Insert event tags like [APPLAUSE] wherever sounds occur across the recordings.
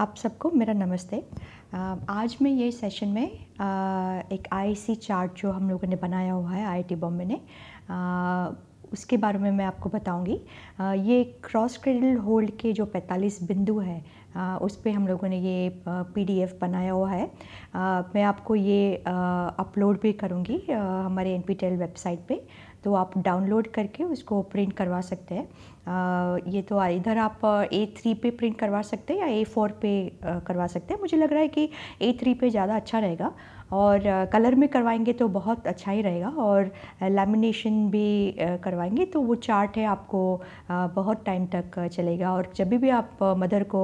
आप सबको मेरा नमस्ते आज मैं ये सेशन में एक आईसी चार्ट जो हम लोगों ने बनाया हुआ है आईआईटी बॉम्बे ने उसके बारे में मैं आपको बताऊंगी ये क्रॉस क्रेडिल होल्ड के जो 45 बिंदु है उस पर हम लोगों ने ये पीडीएफ बनाया हुआ है मैं आपको ये अपलोड भी करूँगी हमारे एन वेबसाइट पे तो आप डाउनलोड करके उसको प्रिंट करवा सकते हैं ये तो इधर आप ए थ्री पे प्रिंट करवा सकते हैं या ए फोर पे करवा सकते हैं मुझे लग रहा है कि ए थ्री पे ज़्यादा अच्छा रहेगा और कलर में करवाएंगे तो बहुत अच्छा ही रहेगा और लैमिनेशन भी करवाएंगे तो वो चार्ट है आपको बहुत टाइम तक चलेगा और जब भी आप मदर को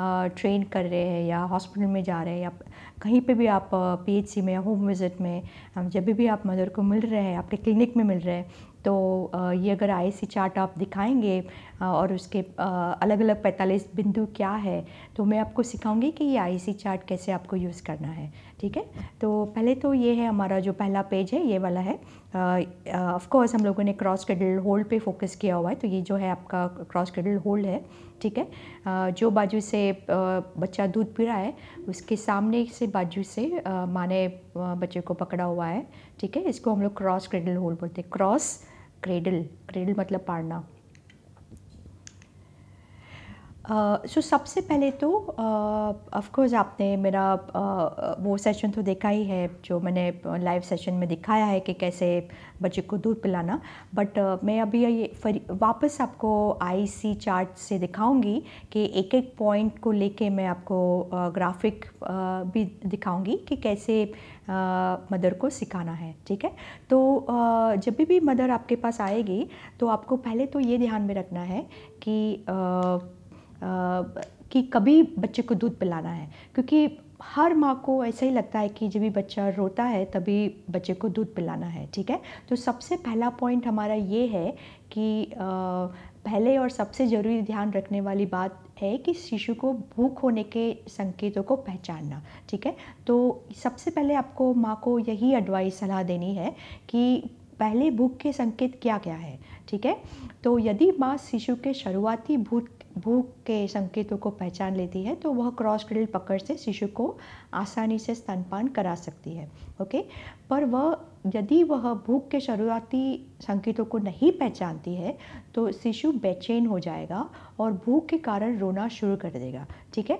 ट्रेन कर रहे हैं या हॉस्पिटल में जा रहे हैं या कहीं पे भी आप पीएचसी में होम विजिट में जब भी आप मदर को मिल रहे हैं आपके क्लिनिक में मिल रहे हैं तो ये अगर आई सी चार्ट आप दिखाएंगे और उसके अलग अलग 45 बिंदु क्या है तो मैं आपको सिखाऊंगी कि ये आई सी चार्ट कैसे आपको यूज़ करना है ठीक है तो पहले तो ये है हमारा जो पहला पेज है ये वाला है ऑफकोर्स हम लोगों ने क्रॉस क्रेडल होल्ड पे फोकस किया हुआ है तो ये जो है आपका क्रॉस क्रेडल होल्ड है ठीक है uh, जो बाजू से uh, बच्चा दूध पी रहा है उसके सामने से बाजू से uh, माने बच्चे को पकड़ा हुआ है ठीक है इसको हम लोग क्रॉस क्रेडल होल्ड बोलते हैं क्रॉस क्रेडल क्रेडल मतलब पाड़ना सो सबसे पहले तो ऑफकोर्स आपने मेरा वो सेशन तो देखा ही है जो मैंने लाइव सेशन में दिखाया है कि कैसे बच्चे को दूध पिलाना बट मैं अभी ये वापस आपको आईसी चार्ट से दिखाऊंगी कि एक एक पॉइंट को लेके मैं आपको ग्राफिक भी दिखाऊंगी कि कैसे मदर को सिखाना है ठीक है तो जब भी मदर आपके पास आएगी तो आपको पहले तो ये ध्यान में रखना है कि कि कभी बच्चे को दूध पिलाना है क्योंकि हर माँ को ऐसा ही लगता है कि जब भी बच्चा रोता है तभी बच्चे को दूध पिलाना है ठीक है तो सबसे पहला पॉइंट हमारा ये है कि पहले और सबसे ज़रूरी ध्यान रखने वाली बात है कि शिशु को भूख होने के संकेतों को पहचानना ठीक है तो सबसे पहले आपको माँ को यही एडवाइस सलाह देनी है कि पहले भूख के संकेत क्या क्या है ठीक है तो यदि माँ शिशु के शुरुआती भूख भूख के संकेतों को पहचान लेती है तो वह क्रॉस क्रिल पकड़ से शिशु को आसानी से स्तनपान करा सकती है ओके पर वह यदि वह भूख के शुरुआती संकेतों को नहीं पहचानती है तो शिशु बेचैन हो जाएगा और भूख के कारण रोना शुरू कर देगा ठीक है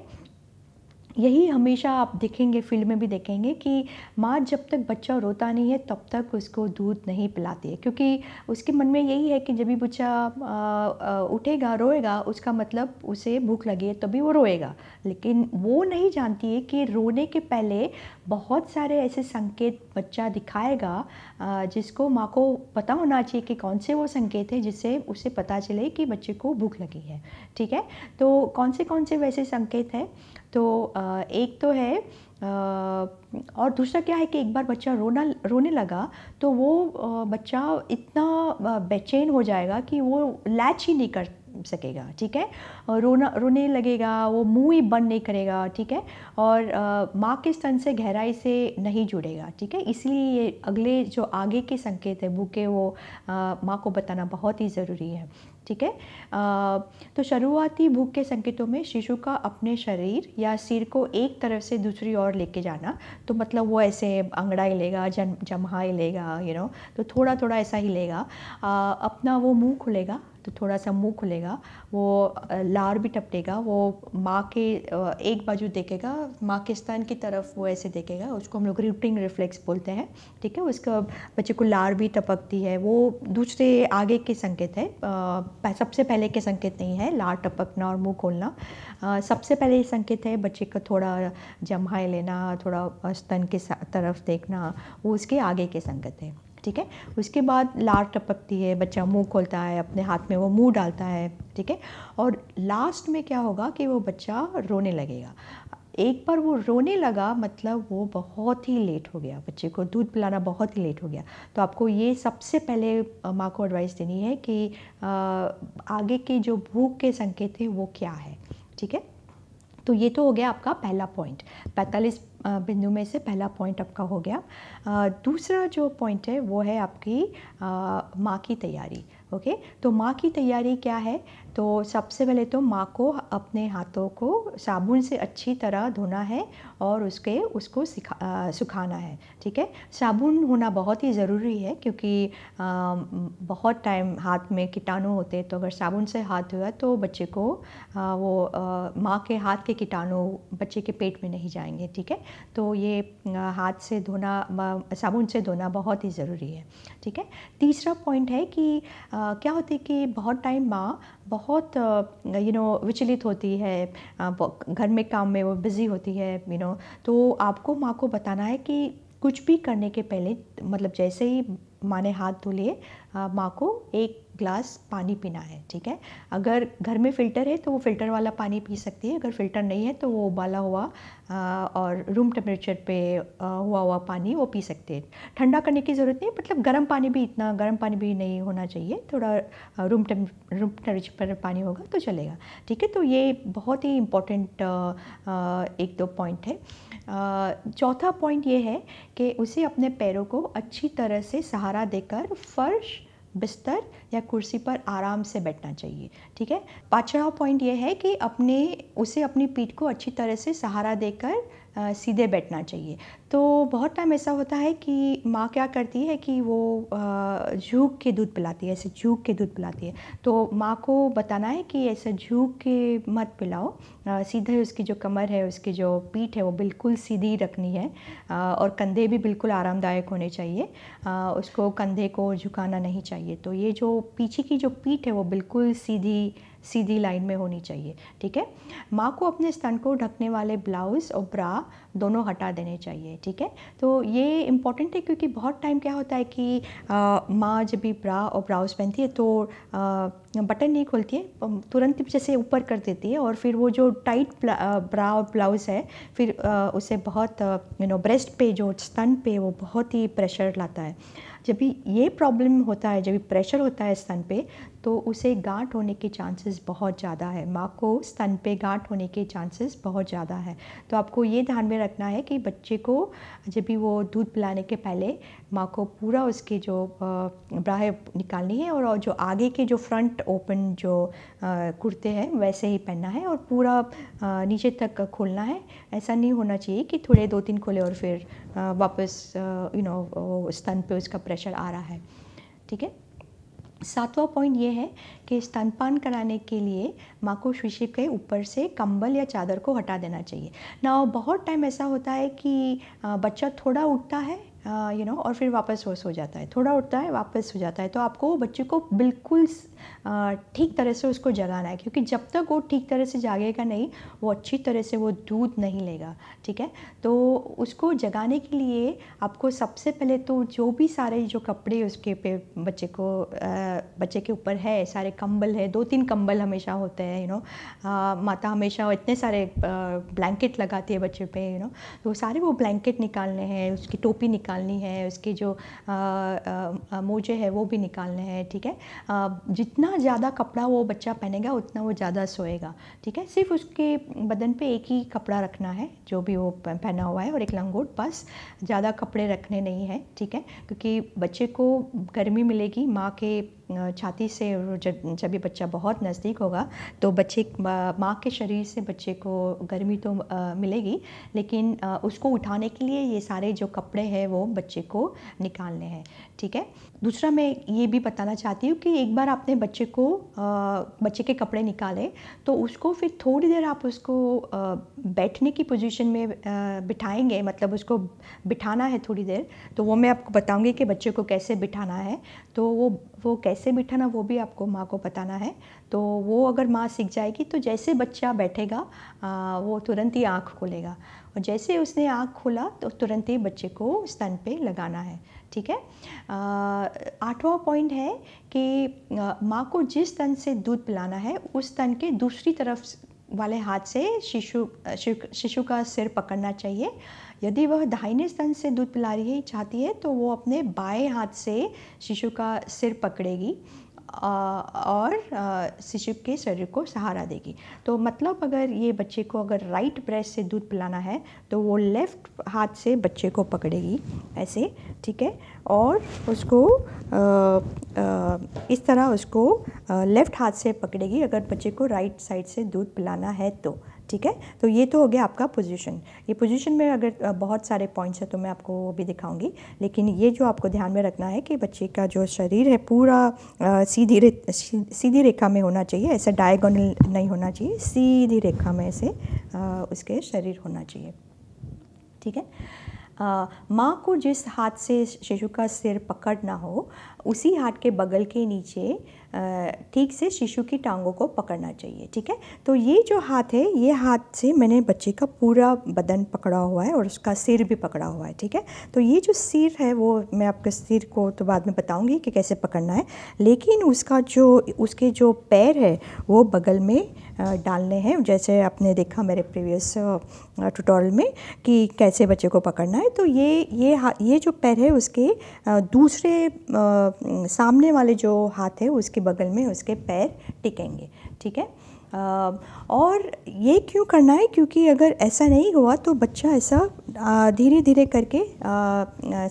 यही हमेशा आप देखेंगे फील्ड में भी देखेंगे कि माँ जब तक बच्चा रोता नहीं है तब तक उसको दूध नहीं पिलाती है क्योंकि उसके मन में यही है कि जब भी बच्चा उठेगा रोएगा उसका मतलब उसे भूख लगी है तभी वो रोएगा लेकिन वो नहीं जानती है कि रोने के पहले बहुत सारे ऐसे संकेत बच्चा दिखाएगा जिसको माँ को पता होना चाहिए कि कौन से वो संकेत है जिससे उसे पता चले कि बच्चे को भूख लगी है ठीक है तो कौन से कौन से वैसे संकेत हैं तो एक तो है और दूसरा क्या है कि एक बार बच्चा रोना रोने लगा तो वो बच्चा इतना बेचैन हो जाएगा कि वो लैच ही नहीं कर सकेगा ठीक है रोना रोने लगेगा वो मुँह ही बंद नहीं करेगा ठीक है और माँ के स्तन से गहराई से नहीं जुड़ेगा ठीक है इसलिए ये अगले जो आगे के संकेत है भूखे वो माँ को बताना बहुत ही ज़रूरी है ठीक है तो शुरुआती भूख के संकेतों में शिशु का अपने शरीर या सिर को एक तरफ से दूसरी ओर लेके जाना तो मतलब वो ऐसे अंगड़ा ही लेगा जम जमा लेगा यू नो तो थोड़ा थोड़ा ऐसा ही लेगा आ, अपना वो मुंह खुलेगा तो थोड़ा सा मुंह खुलेगा वो लार भी टपटेगा वो माँ के एक बाजू देखेगा माँ के स्तन की तरफ वो ऐसे देखेगा उसको हम लोग रूटिंग रिफ्लेक्स बोलते हैं ठीक है उसका बच्चे को लार भी टपकती है वो दूसरे आगे के संकेत है सबसे पहले के संकेत नहीं है लार टपकना और मुँह खोलना सबसे पहले संकेत है बच्चे का थोड़ा जम्हाई लेना थोड़ा स्तन के तरफ देखना वो उसके आगे के संकेत है ठीक है उसके बाद लार टपकती है बच्चा मुंह खोलता है अपने हाथ में वो मुंह डालता है ठीक है और लास्ट में क्या होगा कि वो बच्चा रोने लगेगा एक बार वो रोने लगा मतलब वो बहुत ही लेट हो गया बच्चे को दूध पिलाना बहुत ही लेट हो गया तो आपको ये सबसे पहले माँ को एडवाइस देनी है कि आगे के जो भूख के संकेत हैं वो क्या है ठीक है तो ये तो हो गया आपका पहला पॉइंट पैंतालीस बिंदु में से पहला पॉइंट आपका हो गया दूसरा जो पॉइंट है वो है आपकी माँ की तैयारी ओके तो माँ की तैयारी क्या है तो सबसे पहले तो माँ को अपने हाथों को साबुन से अच्छी तरह धोना है और उसके उसको सिखा सुखाना है ठीक है साबुन होना बहुत ही ज़रूरी है क्योंकि आ, बहुत टाइम हाथ में कीटाणु होते हैं तो अगर साबुन से हाथ धोया तो बच्चे को आ, वो माँ के हाथ के कीटाणु बच्चे के पेट में नहीं जाएंगे ठीक है तो ये हाथ से धोना साबुन से धोना बहुत ही ज़रूरी है ठीक है तीसरा पॉइंट है कि आ, क्या होता है कि बहुत टाइम माँ बहुत यू uh, नो विचलित होती है uh, घर में काम में वो बिज़ी होती है यू नो तो आपको माँ को बताना है कि कुछ भी करने के पहले मतलब जैसे ही माँ ने हाथ धो लिए uh, माँ को एक ग्लास पानी पीना है ठीक है अगर घर में फ़िल्टर है तो वो फ़िल्टर वाला पानी पी सकती है अगर फ़िल्टर नहीं है तो वो उबाला हुआ और रूम टेम्परेचर पे हुआ हुआ पानी वो पी सकते हैं ठंडा करने की ज़रूरत नहीं मतलब गर्म पानी भी इतना गर्म पानी भी नहीं होना चाहिए थोड़ा रूम टेम रूम टेम्परेचर पर पानी होगा तो चलेगा ठीक है तो ये बहुत ही इम्पोर्टेंट एक दो पॉइंट है चौथा पॉइंट ये है कि उसे अपने पैरों को अच्छी तरह से सहारा देकर फर्श बिस्तर या कुर्सी पर आराम से बैठना चाहिए ठीक है पाँचवा पॉइंट ये है कि अपने उसे अपनी पीठ को अच्छी तरह से सहारा देकर सीधे बैठना चाहिए तो बहुत टाइम ऐसा होता है कि माँ क्या करती है कि वो झूक के दूध पिलाती है ऐसे झूक के दूध पिलाती है तो माँ को बताना है कि ऐसा झूक के मत पिलाओ सीधे उसकी जो कमर है उसकी जो पीठ है वो बिल्कुल सीधी रखनी है और कंधे भी बिल्कुल आरामदायक होने चाहिए उसको कंधे को झुकाना नहीं चाहिए तो ये जो पीछे की जो पीठ है वो बिल्कुल सीधी सीधी लाइन में होनी चाहिए ठीक है माँ को अपने स्तन को ढकने वाले ब्लाउज़ और ब्रा दोनों हटा देने चाहिए ठीक है तो ये इम्पॉर्टेंट है क्योंकि बहुत टाइम क्या होता है कि माँ जब भी ब्रा और ब्लाउज़ पहनती है तो आ, बटन नहीं खोलती है तुरंत जैसे ऊपर कर देती है और फिर वो जो टाइट ब्रा और ब्लाउज़ है फिर आ, उसे बहुत यू नो ब्रेस्ट पे जो स्तन पे वो बहुत ही प्रेशर लाता है जब भी ये प्रॉब्लम होता है जब भी प्रेशर होता है स्तन पे तो उसे गांठ होने के चांसेस बहुत ज़्यादा है माँ को स्तन पे गांठ होने के चांसेस बहुत ज़्यादा है तो आपको ये ध्यान में रखना है कि बच्चे को जब भी वो दूध पिलाने के पहले माँ को पूरा उसके जो ब्राह निकालनी है और जो आगे के जो फ्रंट ओपन जो कुर्ते हैं वैसे ही पहनना है और पूरा नीचे तक खोलना है ऐसा नहीं होना चाहिए कि थोड़े दो तीन खोले और फिर वापस यू नो स्तन पे उसका प्रेशर प्रेशर आ रहा है ठीक है सातवां पॉइंट ये है कि स्तनपान कराने के लिए माँ को शीशे के ऊपर से कंबल या चादर को हटा देना चाहिए ना बहुत टाइम ऐसा होता है कि बच्चा थोड़ा उठता है यू नो और फिर वापस वो सो जाता है थोड़ा उठता है वापस सो जाता है तो आपको बच्चे को बिल्कुल ठीक तरह से उसको जगाना है क्योंकि जब तक वो ठीक तरह से जागेगा नहीं वो अच्छी तरह से वो दूध नहीं लेगा ठीक है तो उसको जगाने के लिए आपको सबसे पहले तो जो भी सारे जो कपड़े उसके पे बच्चे को बच्चे के ऊपर है सारे कंबल है दो तीन कंबल हमेशा होते हैं यू नो माता हमेशा इतने सारे ब्लैंकेट लगाती है बच्चे पे यू नो तो सारे वो ब्लैंकेट निकालने हैं उसकी टोपी निकाल निकालनी है उसके जो मोजे है वो भी निकालने हैं ठीक है जितना ज़्यादा कपड़ा वो बच्चा पहनेगा उतना वो ज़्यादा सोएगा ठीक है सिर्फ उसके बदन पे एक ही कपड़ा रखना है जो भी वो पहना हुआ है और एक लंगोट बस ज़्यादा कपड़े रखने नहीं है ठीक है क्योंकि बच्चे को गर्मी मिलेगी माँ के छाती से जब भी बच्चा बहुत नज़दीक होगा तो बच्चे माँ के शरीर से बच्चे को गर्मी तो मिलेगी लेकिन उसको उठाने के लिए ये सारे जो कपड़े हैं वो बच्चे को निकालने हैं ठीक है दूसरा मैं ये भी बताना चाहती हूँ कि एक बार आपने बच्चे को आ, बच्चे के कपड़े निकाले तो उसको फिर थोड़ी देर आप उसको आ, बैठने की पोजीशन में आ, बिठाएंगे मतलब उसको बिठाना है थोड़ी देर तो वो मैं आपको बताऊँगी कि बच्चे को कैसे बिठाना है तो वो वो कैसे बिठाना वो भी आपको माँ को बताना है तो वो अगर माँ सीख जाएगी तो जैसे बच्चा बैठेगा आ, वो तुरंत ही आँख खोलेगा और जैसे उसने आँख खोला तो तुरंत ही बच्चे को स्तन पे लगाना है ठीक है आठवां पॉइंट है कि माँ को जिस तन से दूध पिलाना है उस तन के दूसरी तरफ वाले हाथ से शिशु शिशु का सिर पकड़ना चाहिए यदि वह दाहिने स्तन से दूध पिला रही है चाहती है तो वो अपने बाएं हाथ से शिशु का सिर पकड़ेगी और शिशु के शरीर को सहारा देगी तो मतलब अगर ये बच्चे को अगर राइट ब्रेस्ट से दूध पिलाना है तो वो लेफ़्ट हाथ से बच्चे को पकड़ेगी ऐसे ठीक है और उसको आ, आ, इस तरह उसको लेफ़्ट हाथ से पकड़ेगी अगर बच्चे को राइट साइड से दूध पिलाना है तो ठीक है तो ये तो हो गया आपका पोजीशन ये पोजीशन में अगर बहुत सारे पॉइंट्स हैं तो मैं आपको वो भी दिखाऊंगी लेकिन ये जो आपको ध्यान में रखना है कि बच्चे का जो शरीर है पूरा सीधी रे सीधी रेखा में होना चाहिए ऐसा डायगोनल नहीं होना चाहिए सीधी रेखा में ऐसे उसके शरीर होना चाहिए ठीक है माँ को जिस हाथ से शिशु का सिर पकड़ना हो उसी हाथ के बगल के नीचे ठीक से शिशु की टांगों को पकड़ना चाहिए ठीक है तो ये जो हाथ है ये हाथ से मैंने बच्चे का पूरा बदन पकड़ा हुआ है और उसका सिर भी पकड़ा हुआ है ठीक है तो ये जो सिर है वो मैं आपके सिर को तो बाद में बताऊँगी कि कैसे पकड़ना है लेकिन उसका जो उसके जो पैर है वो बगल में डालने हैं जैसे आपने देखा मेरे प्रीवियस ट्यूटोरियल में कि कैसे बच्चे को पकड़ना है तो ये ये ये जो पैर है उसके दूसरे सामने वाले जो हाथ है उसके बगल में उसके पैर टिकेंगे ठीक है और ये क्यों करना है क्योंकि अगर ऐसा नहीं हुआ तो बच्चा ऐसा धीरे धीरे करके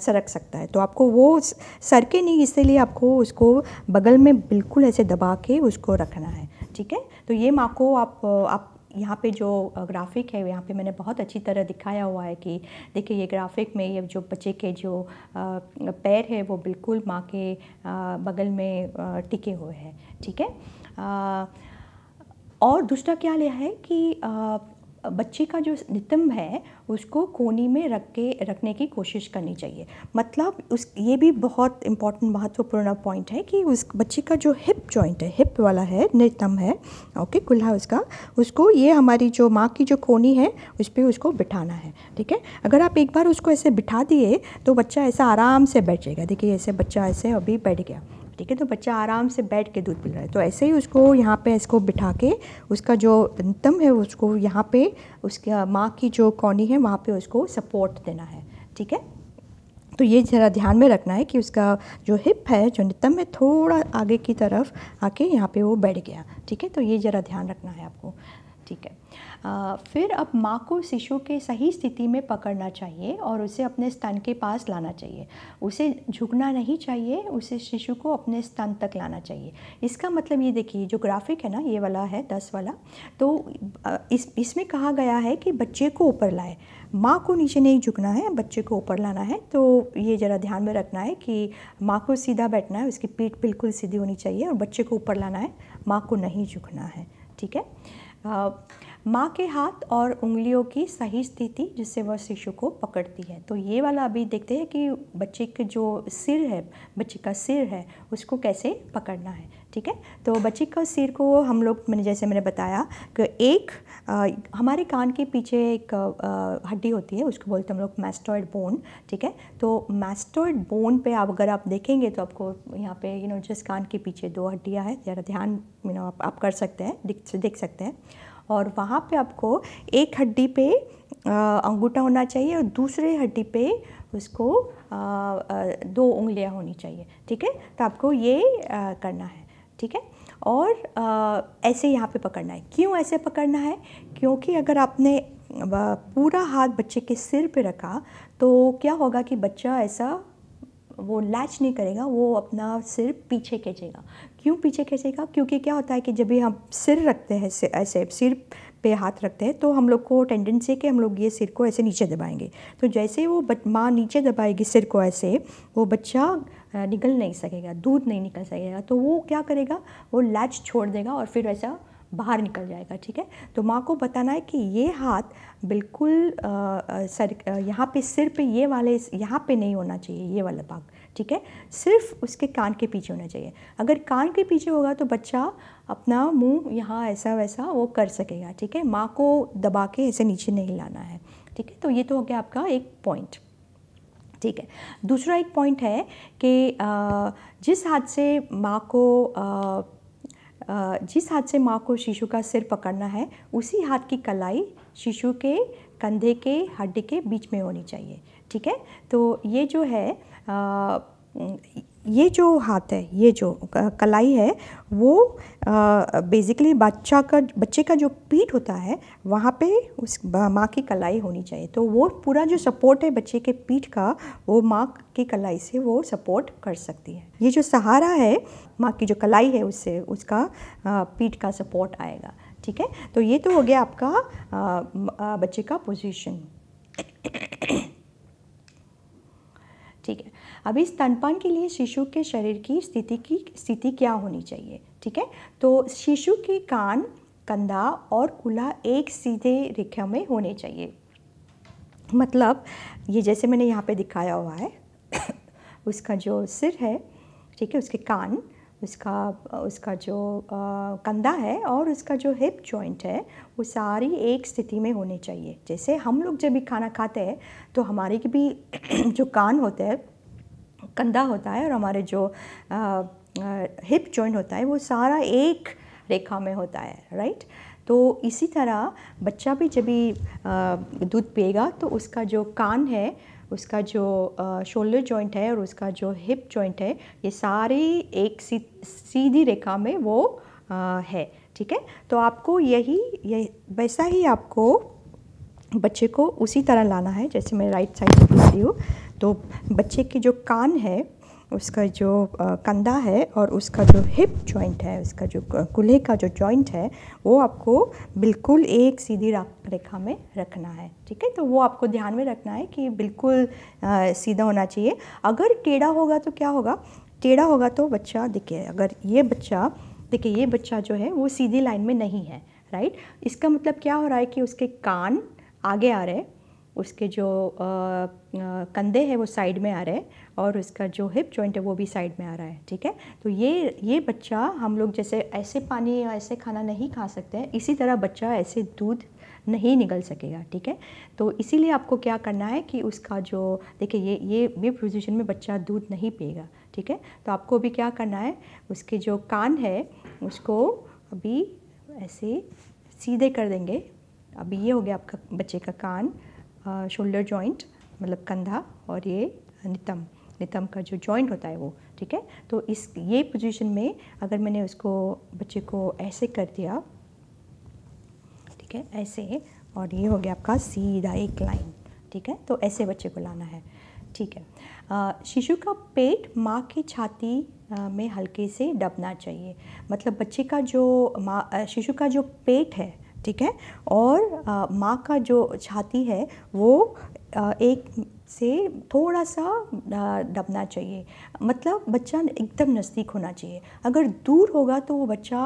सरक सकता है तो आपको वो सरके नहीं इसलिए आपको उसको बगल में बिल्कुल ऐसे दबा के उसको रखना है ठीक है तो ये माको आप आप यहाँ पे जो ग्राफिक है यहाँ पे मैंने बहुत अच्छी तरह दिखाया हुआ है कि देखिए ये ग्राफिक में ये जो बच्चे के जो पैर है वो बिल्कुल माँ के बगल में टिके हुए हैं ठीक है और दूसरा क्या लिया है कि बच्चे का जो नितंब है उसको कोनी में रख के रखने की कोशिश करनी चाहिए मतलब उस ये भी बहुत इम्पॉर्टेंट महत्वपूर्ण पॉइंट है कि उस बच्चे का जो हिप जॉइंट है हिप वाला है नितंब है ओके कुल्हा उसका उसको ये हमारी जो माँ की जो कोनी है उस पर उसको बिठाना है ठीक है अगर आप एक बार उसको ऐसे बिठा दिए तो बच्चा ऐसा आराम से बैठ जाएगा देखिए ऐसे बच्चा ऐसे अभी बैठ गया ठीक है तो बच्चा आराम से बैठ के दूध पी रहा है तो ऐसे ही उसको यहाँ पे इसको बिठा के उसका जो दंतम है उसको यहाँ पे उसके माँ की जो कौनी है वहाँ पे उसको सपोर्ट देना है ठीक है तो ये ज़रा ध्यान में रखना है कि उसका जो हिप है जो नितम है थोड़ा आगे की तरफ आके यहाँ पे वो बैठ गया ठीक है तो ये ज़रा ध्यान रखना है आपको ठीक है फिर अब माँ को शिशु के सही स्थिति में पकड़ना चाहिए और उसे अपने स्तन के पास लाना चाहिए उसे झुकना नहीं चाहिए उसे शिशु को अपने स्तन तक लाना चाहिए इसका मतलब ये देखिए जो ग्राफिक है ना ये वाला है दस वाला तो इस इसमें कहा गया है कि बच्चे को ऊपर लाए माँ को नीचे नहीं झुकना है बच्चे को ऊपर लाना है तो ये ज़रा ध्यान में रखना है कि माँ को सीधा बैठना है उसकी पीठ बिल्कुल सीधी होनी चाहिए और बच्चे को ऊपर लाना है माँ को नहीं झुकना है ठीक है माँ के हाथ और उंगलियों की सही स्थिति जिससे वह शिशु को पकड़ती है तो ये वाला अभी देखते हैं कि बच्चे के जो सिर है बच्चे का सिर है उसको कैसे पकड़ना है ठीक है तो बच्चे का सिर को हम लोग मैंने जैसे मैंने बताया कि एक आ, हमारे कान के पीछे एक हड्डी होती है उसको बोलते हैं हम लोग मैस्टोइड बोन ठीक है तो मैस्टोइड बोन पे आप अगर आप देखेंगे तो आपको यहाँ पे यू नो जिस कान के पीछे दो हड्डियाँ हैं ज़रा ध्यान यू नो आप, आप कर सकते हैं देख सकते हैं और वहाँ पे आपको एक हड्डी पे अंगूठा होना चाहिए और दूसरे हड्डी पे उसको आ, आ, दो उंगलियाँ होनी चाहिए ठीक है तो आपको ये आ, करना है ठीक है और ऐसे यहाँ पे पकड़ना है क्यों ऐसे पकड़ना है क्योंकि अगर आपने पूरा हाथ बच्चे के सिर पे रखा तो क्या होगा कि बच्चा ऐसा वो लैच नहीं करेगा वो अपना सिर पीछे खींचेगा क्यों पीछे खींचेगा क्योंकि क्या होता है कि जब भी हम सिर रखते हैं ऐसे सिर पे हाथ रखते हैं तो हम लोग को टेंडेंसी है कि हम लोग ये सिर को ऐसे नीचे दबाएंगे तो जैसे वो माँ नीचे दबाएगी सिर को ऐसे वो बच्चा निकल नहीं सकेगा दूध नहीं निकल सकेगा तो वो क्या करेगा वो लैच छोड़ देगा और फिर ऐसा बाहर निकल जाएगा ठीक है तो माँ को बताना है कि ये हाथ बिल्कुल आ, सर यहाँ पे सिर पे ये वाले यहाँ पे नहीं होना चाहिए ये वाला भाग ठीक है सिर्फ उसके कान के पीछे होना चाहिए अगर कान के पीछे होगा तो बच्चा अपना मुंह यहाँ ऐसा वैसा वो कर सकेगा ठीक है माँ को दबा के ऐसे नीचे नहीं लाना है ठीक है तो ये तो हो गया आपका एक पॉइंट ठीक है दूसरा एक पॉइंट है कि जिस हाथ से माँ को जिस हाथ से माँ को शिशु का सिर पकड़ना है उसी हाथ की कलाई शिशु के कंधे के हड्डी के बीच में होनी चाहिए ठीक है तो ये जो है ये जो हाथ है ये जो कलाई है वो बेसिकली बच्चा का बच्चे का जो पीठ होता है वहाँ पे उस माँ की कलाई होनी चाहिए तो वो पूरा जो सपोर्ट है बच्चे के पीठ का वो माँ की कलाई से वो सपोर्ट कर सकती है ये जो सहारा है माँ की जो कलाई है उससे उसका पीठ का सपोर्ट आएगा ठीक है तो ये तो हो गया आपका बच्चे का पोजीशन ठीक है अब इस स्तनपान के लिए शिशु के शरीर की स्थिति की स्थिति क्या होनी चाहिए ठीक है तो शिशु के कान कंधा और कुला एक सीधे रेखा में होने चाहिए मतलब ये जैसे मैंने यहाँ पे दिखाया हुआ है [COUGHS] उसका जो सिर है ठीक है उसके कान उसका उसका जो आ, कंधा है और उसका जो हिप जॉइंट है वो सारी एक स्थिति में होने चाहिए जैसे हम लोग जब भी खाना खाते हैं तो हमारे भी [COUGHS] जो कान होते हैं कंधा होता है और हमारे जो हिप जॉइंट होता है वो सारा एक रेखा में होता है राइट तो इसी तरह बच्चा भी जब भी दूध पिएगा तो उसका जो कान है उसका जो शोल्डर जॉइंट है और उसका जो हिप जॉइंट है ये सारे एक सी, सीधी रेखा में वो आ, है ठीक है तो आपको यही ये वैसा ही आपको बच्चे को उसी तरह लाना है जैसे मैं राइट साइड से पूछती हूँ तो बच्चे की जो कान है उसका जो कंधा है और उसका जो हिप जॉइंट है उसका जो कुल्हे का जो जॉइंट है वो आपको बिल्कुल एक सीधी रेखा में रखना है ठीक है तो वो आपको ध्यान में रखना है कि बिल्कुल सीधा होना चाहिए अगर टेढ़ा होगा तो क्या होगा टेढ़ा होगा तो बच्चा देखिए अगर ये बच्चा देखिए ये बच्चा जो है वो सीधी लाइन में नहीं है राइट इसका मतलब क्या हो रहा है कि उसके कान आगे आ रहे हैं उसके जो कंधे हैं वो साइड में आ रहे हैं और उसका जो हिप जॉइंट है वो भी साइड में आ रहा है ठीक है तो ये ये बच्चा हम लोग जैसे ऐसे पानी या ऐसे खाना नहीं खा सकते हैं इसी तरह बच्चा ऐसे दूध नहीं निकल सकेगा ठीक है तो इसीलिए आपको क्या करना है कि उसका जो देखिए ये ये ये पोजिशन में बच्चा दूध नहीं पिएगा ठीक है तो आपको अभी क्या करना है उसके जो कान है उसको अभी ऐसे सीधे कर देंगे अभी ये हो गया आपका बच्चे का कान शोल्डर जॉइंट मतलब कंधा और ये नितम नितम का जो जॉइंट होता है वो ठीक है तो इस ये पोजीशन में अगर मैंने उसको बच्चे को ऐसे कर दिया ठीक है ऐसे और ये हो गया आपका सीधा एक लाइन ठीक है तो ऐसे बच्चे को लाना है ठीक है शिशु का पेट माँ की छाती में हल्के से दबना चाहिए मतलब बच्चे का जो माँ शिशु का जो पेट है ठीक है और माँ का जो छाती है वो एक से थोड़ा सा दबना चाहिए मतलब बच्चा एकदम नज़दीक होना चाहिए अगर दूर होगा तो वो बच्चा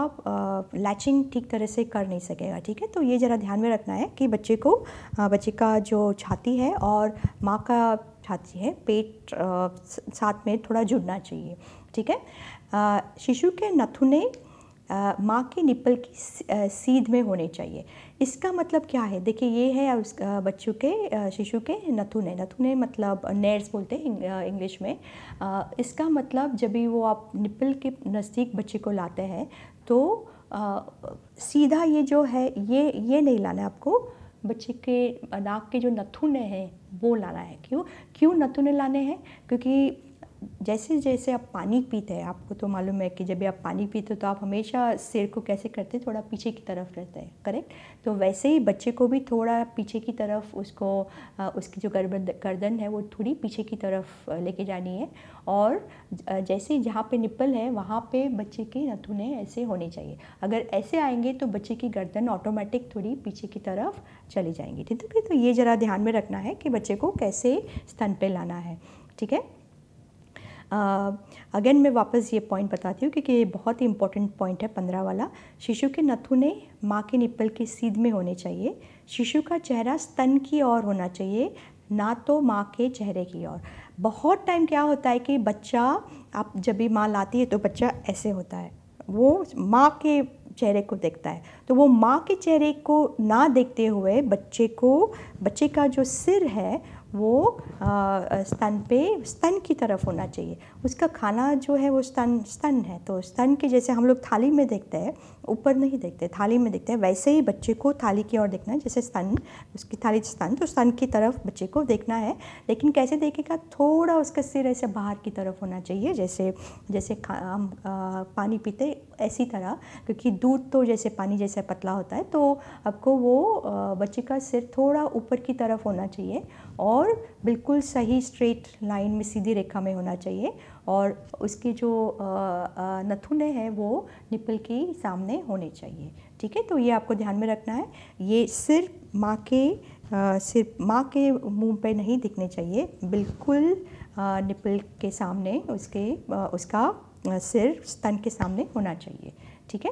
लैचिंग ठीक तरह से कर नहीं सकेगा ठीक है तो ये ज़रा ध्यान में रखना है कि बच्चे को बच्चे का जो छाती है और माँ का छाती है पेट साथ में थोड़ा जुड़ना चाहिए ठीक है शिशु के नथुने माँ के निप्पल की सीध में होने चाहिए इसका मतलब क्या है देखिए ये है उस बच्चों के शिशु के नथुने नथुने मतलब नेर्स बोलते हैं इंग्लिश में इसका मतलब जब भी वो आप निप्पल के नज़दीक बच्चे को लाते हैं तो सीधा ये जो है ये ये नहीं लाना है आपको बच्चे के नाक के जो नथुने हैं वो लाना है क्यों क्यों नथुने लाने हैं क्योंकि जैसे जैसे आप पानी पीते हैं आपको तो मालूम है कि जब भी आप पानी पीते हो तो आप हमेशा सिर को कैसे करते हैं थोड़ा पीछे की तरफ रहता है करेक्ट तो वैसे ही बच्चे को भी थोड़ा पीछे की तरफ उसको उसकी जो गर्द गर्दन है वो थोड़ी पीछे की तरफ लेके जानी है और जैसे जहाँ पे निप्पल है वहाँ पे बच्चे के नथुने ऐसे होने चाहिए अगर ऐसे आएंगे तो बच्चे की गर्दन ऑटोमेटिक थोड़ी पीछे की तरफ चली जाएंगी ठीक है तो ये ज़रा ध्यान में रखना है कि बच्चे को कैसे स्तन पे लाना है ठीक है अगेन मैं वापस ये पॉइंट बताती हूँ क्योंकि ये बहुत ही इंपॉर्टेंट पॉइंट है पंद्रह वाला शिशु के नथुने माँ के निप्पल के सीध में होने चाहिए शिशु का चेहरा स्तन की ओर होना चाहिए ना तो माँ के चेहरे की ओर बहुत टाइम क्या होता है कि बच्चा आप जब भी माँ लाती है तो बच्चा ऐसे होता है वो माँ के चेहरे को देखता है तो वो माँ के चेहरे को ना देखते हुए बच्चे को बच्चे का जो सिर है वो स्तन पे स्तन की तरफ होना चाहिए उसका खाना जो है वो स्तन स्तन है तो स्तन के जैसे हम लोग थाली में देखते हैं ऊपर नहीं देखते थाली में देखते हैं वैसे ही बच्चे को थाली की ओर देखना है जैसे स्तन उसकी थाली स्तन तो स्तन की तरफ बच्चे को देखना है लेकिन कैसे देखेगा थोड़ा उसका सिर ऐसे बाहर की तरफ होना चाहिए जैसे जैसे हम पानी पीते ऐसी तरह क्योंकि दूध तो जैसे पानी जैसे पतला होता है तो आपको वो बच्चे का सिर थोड़ा ऊपर की तरफ होना चाहिए और बिल्कुल सही स्ट्रेट लाइन में सीधी रेखा में होना चाहिए और उसकी जो नथुने हैं वो निपल के सामने होने चाहिए ठीक है तो ये आपको ध्यान में रखना है ये सिर्फ माँ के सिर्फ माँ के मुंह पे नहीं दिखने चाहिए बिल्कुल निपल के सामने उसके उसका सिर स्तन के सामने होना चाहिए ठीक है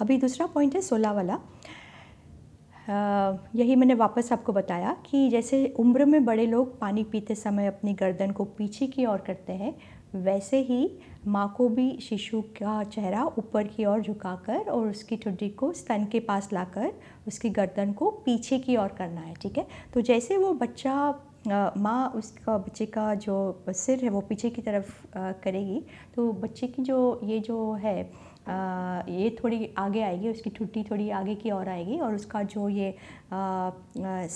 अभी दूसरा पॉइंट है सोलह वाला यही मैंने वापस आपको बताया कि जैसे उम्र में बड़े लोग पानी पीते समय अपनी गर्दन को पीछे की ओर करते हैं वैसे ही माँ को भी शिशु का चेहरा ऊपर की ओर झुकाकर और उसकी ठुड्डी को स्तन के पास लाकर उसकी गर्दन को पीछे की ओर करना है ठीक है तो जैसे वो बच्चा माँ उसका बच्चे का जो सिर है वो पीछे की तरफ आ, करेगी तो बच्चे की जो ये जो है ये थोड़ी आगे आएगी उसकी ठुट्टी थोड़ी आगे की ओर आएगी और उसका जो ये आ, आ,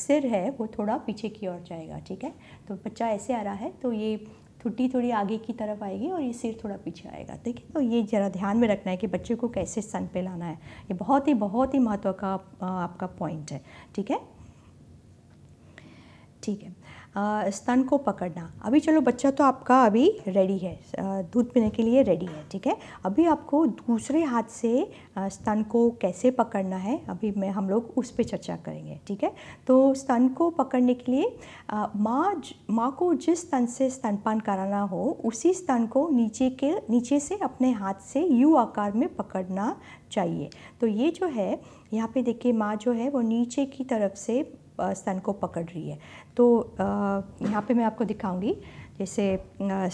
सिर है वो थोड़ा पीछे की ओर जाएगा ठीक है तो बच्चा ऐसे आ रहा है तो ये ठुट्टी थोड़ी आगे की तरफ आएगी और ये सिर थोड़ा पीछे आएगा ठीक है तो ये ज़रा ध्यान में रखना है कि बच्चे को कैसे सन पे लाना है ये बहुत ही बहुत ही महत्व का आपका पॉइंट है ठीक है ठीक है स्तन को पकड़ना अभी चलो बच्चा तो आपका अभी रेडी है दूध पीने के लिए रेडी है ठीक है अभी आपको दूसरे हाथ से स्तन को कैसे पकड़ना है अभी मैं हम लोग उस पर चर्चा करेंगे ठीक है तो स्तन को पकड़ने के लिए माँ माँ को जिस स्तन से स्तनपान कराना हो उसी स्तन को नीचे के नीचे से अपने हाथ से यू आकार में पकड़ना चाहिए तो ये जो है यहाँ पे देखिए माँ जो है वो नीचे की तरफ से स्तन को पकड़ रही है तो यहाँ पे मैं आपको दिखाऊंगी जैसे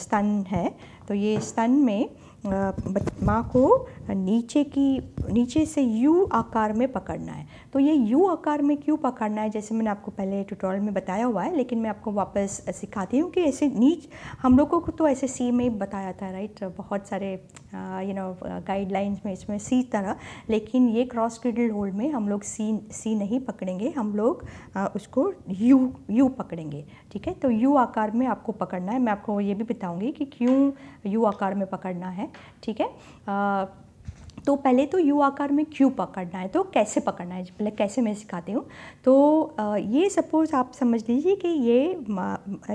स्तन है तो ये स्तन में माँ को नीचे की नीचे से यू आकार में पकड़ना है तो ये यू आकार में क्यों पकड़ना है जैसे मैंने आपको पहले ट्यूटोरियल में बताया हुआ है लेकिन मैं आपको वापस सिखाती हूँ कि ऐसे नीच हम लोगों को तो ऐसे सी में बताया था राइट बहुत सारे यू नो गाइडलाइंस में इसमें सी तरह लेकिन ये क्रॉस क्रिडल होल्ड में हम लोग सी सी नहीं पकड़ेंगे हम लोग आ, उसको यू यू पकड़ेंगे ठीक है तो यू आकार में आपको पकड़ना है मैं आपको ये भी बताऊँगी कि क्यों यू आकार में पकड़ना है ठीक है तो पहले तो यू आकार में क्यों पकड़ना है तो कैसे पकड़ना है पहले कैसे मैं सिखाती हूँ तो ये सपोज़ आप समझ लीजिए कि ये